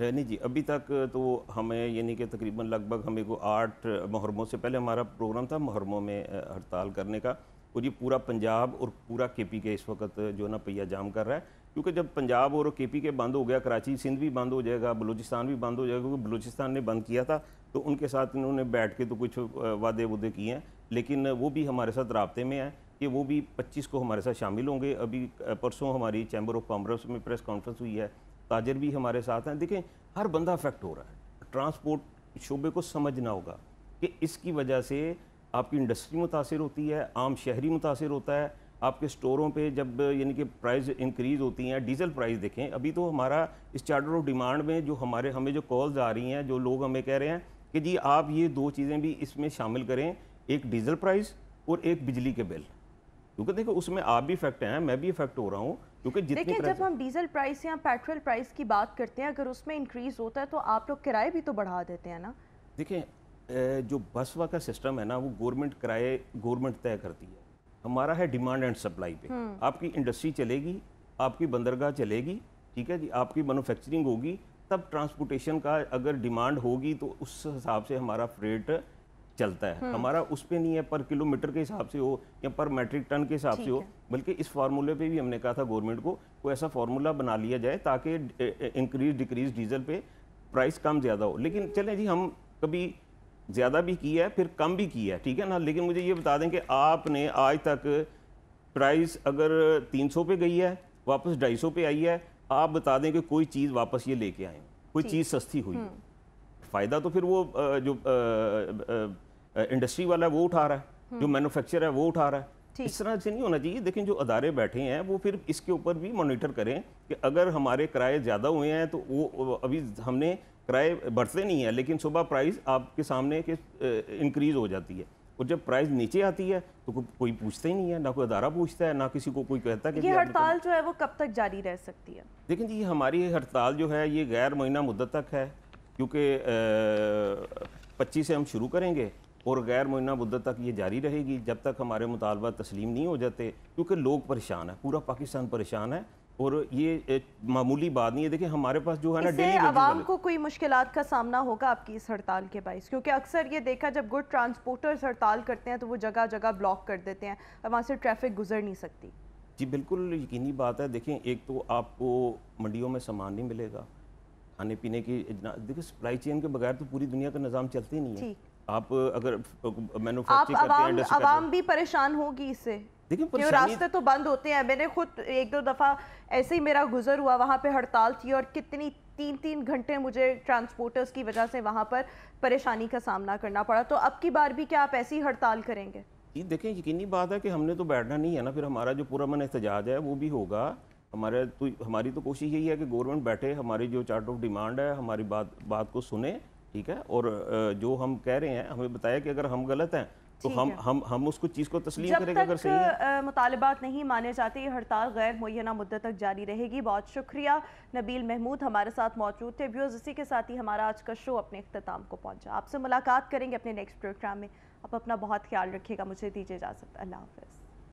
नहीं जी अभी तक तो हमें यानी कि तकरीबन लगभग हमें को आठ मुहरमों से पहले हमारा प्रोग्राम था मुहरमों में हड़ताल करने का और ये पूरा पंजाब और पूरा के पी के इस वक्त जो है ना पहिया जाम कर रहा है क्योंकि जब पंजाब और के पी के बंद हो गया कराची सिंध भी बंद हो जाएगा बलूचिस्तान भी बंद हो जाएगा क्योंकि बलूचिस्तान ने बंद किया था तो उनके साथ इन्होंने बैठ के तो कुछ वादे वुदे किए हैं लेकिन वो भी हमारे साथ रबते में हैं कि वो भी 25 को हमारे साथ शामिल होंगे अभी परसों हमारी चैम्बर ऑफ कॉमर्स में प्रेस कॉन्फ्रेंस हुई है ताजर भी हमारे साथ हैं देखें हर बंदा अफेक्ट हो रहा है ट्रांसपोर्ट शोबे को समझना होगा कि इसकी वजह से आपकी इंडस्ट्री मुतासर होती है आम शहरी मुतासर होता है आपके स्टोरों पे जब यानी कि प्राइस इंक्रीज़ होती हैं डीजल प्राइस देखें अभी तो हमारा इस चार्टर ऑफ डिमांड में जो हमारे हमें जो कॉल्स आ रही हैं जो लोग हमें कह रहे हैं कि जी आप ये दो चीज़ें भी इसमें शामिल करें एक डीजल प्राइस और एक बिजली के बिल क्योंकि देखो उसमें आप भी इफेक्ट हैं मैं भी इफेक्ट हो रहा हूँ क्योंकि देखिए जब हम डीजल प्राइस या पेट्रोल प्राइस की बात करते हैं अगर उसमें इंक्रीज होता है तो आप लोग किराए भी तो बढ़ा देते हैं ना देखिए जो बस का सिस्टम है ना वो गवर्नमेंट किराए गवर्नमेंट तय करती है हमारा है डिमांड एंड सप्लाई पे हम्म। आपकी इंडस्ट्री चलेगी आपकी बंदरगाह चलेगी ठीक है जी आपकी मैनुफैक्चरिंग होगी तब ट्रांसपोर्टेशन का अगर डिमांड होगी तो उस हिसाब से हमारा फ्रेट चलता है हम्म। हमारा उस पर नहीं है पर किलोमीटर के हिसाब से हो या पर मेट्रिक टन के हिसाब से हो बल्कि इस फार्मूले पे भी हमने कहा था गवर्नमेंट को कोई ऐसा फार्मूला बना लिया जाए ताकि इंक्रीज डिक्रीज डीजल पे प्राइस कम ज़्यादा हो लेकिन चलें जी हम कभी ज़्यादा भी किया है फिर कम भी किया है ठीक है ना लेकिन मुझे ये बता दें कि आपने आज तक प्राइस अगर तीन सौ गई है वापस ढाई सौ आई है आप बता दें कि कोई चीज़ वापस ये लेके आए कोई चीज़ सस्ती हुई हम्म। फ़ायदा तो फिर वो जो इंडस्ट्री वाला है वो उठा रहा है हम्म। जो मैनुफेक्चर है वो उठा रहा है इस तरह से नहीं होना चाहिए लेकिन जो अदारे बैठे हैं वो फिर इसके ऊपर भी मॉनिटर करें कि अगर हमारे किराए ज़्यादा हुए हैं तो वो अभी हमने किराए बढ़ते नहीं हैं लेकिन सुबह प्राइस आपके सामने के इंक्रीज़ हो जाती है और जब प्राइस नीचे आती है तो को, कोई पूछता ही नहीं है ना कोई अदारा पूछता है ना किसी को कोई कहता है कि ये हड़ताल जो है वो कब तक जारी रह सकती है देखिए जी हमारी हड़ताल जो है ये गैर महीना मुद्दत तक है क्योंकि पच्चीस से हम शुरू करेंगे और गैर मुना मुद्दत तक ये जारी रहेगी जब तक हमारे मुतालबा तस्लीम नहीं हो जाते क्योंकि लोग परेशान हैं पूरा पाकिस्तान परेशान है और ये मामूली बात नहीं है देखिए हमारे पास जो है ना डेली आवाम को कोई मुश्किल का सामना होगा आपकी इस हड़ताल के बाईस क्योंकि अक्सर ये देखा जब गुड ट्रांसपोर्टर्स हड़ताल करते हैं तो वो जगह जगह ब्लॉक कर देते हैं वहाँ से ट्रैफिक गुजर नहीं सकती जी बिल्कुल यकीनी बात है देखें एक तो आपको मंडियों में सामान नहीं मिलेगा खाने पीने की देखो सप्लाई चेन के बगैर तो पूरी दुनिया का निज़ाम चलती नहीं है आप अगर मैनुफैक्चरिंग करते हैं आवाम भी परेशान होगी इससे क्यों रास्ते तो बंद होते हैं मैंने खुद एक दो दफ़ा ऐसे ही मेरा गुजर हुआ वहां पे हड़ताल थी और कितनी तीन तीन घंटे मुझे ट्रांसपोर्टर्स की वजह से वहां पर परेशानी का सामना करना पड़ा तो अब की बार भी क्या आप ऐसी हड़ताल करेंगे जी देखें यकीनी बात है कि हमने तो बैठना नहीं है ना फिर हमारा जो पूरा मन एहतजाज है वो भी होगा हमारे तो हमारी तो कोशिश यही है कि गवर्नमेंट बैठे हमारी जो चार्ट ऑफ डिमांड है हमारी बात बात को सुने ठीक है और जो हम कह रहे हैं हमें बताया कि अगर हम गलत हैं तो हम हम हम उसको चीज़ को तस्लीम करेंगे अगर सही है मुतालबात नहीं माने जाते हड़ताल गैर मुना मुद्दत तक जारी रहेगी बहुत शुक्रिया नबील महमूद हमारे साथ मौजूद थे व्यूज़ इसी के साथ ही हमारा आज का शो अपने अख्ताम को पहुंचा आपसे मुलाकात करेंगे अपने नेक्स्ट प्रोग्राम में आप अपना बहुत ख्याल रखिएगा मुझे दीजिए इजाज़त अल्लाह हाफ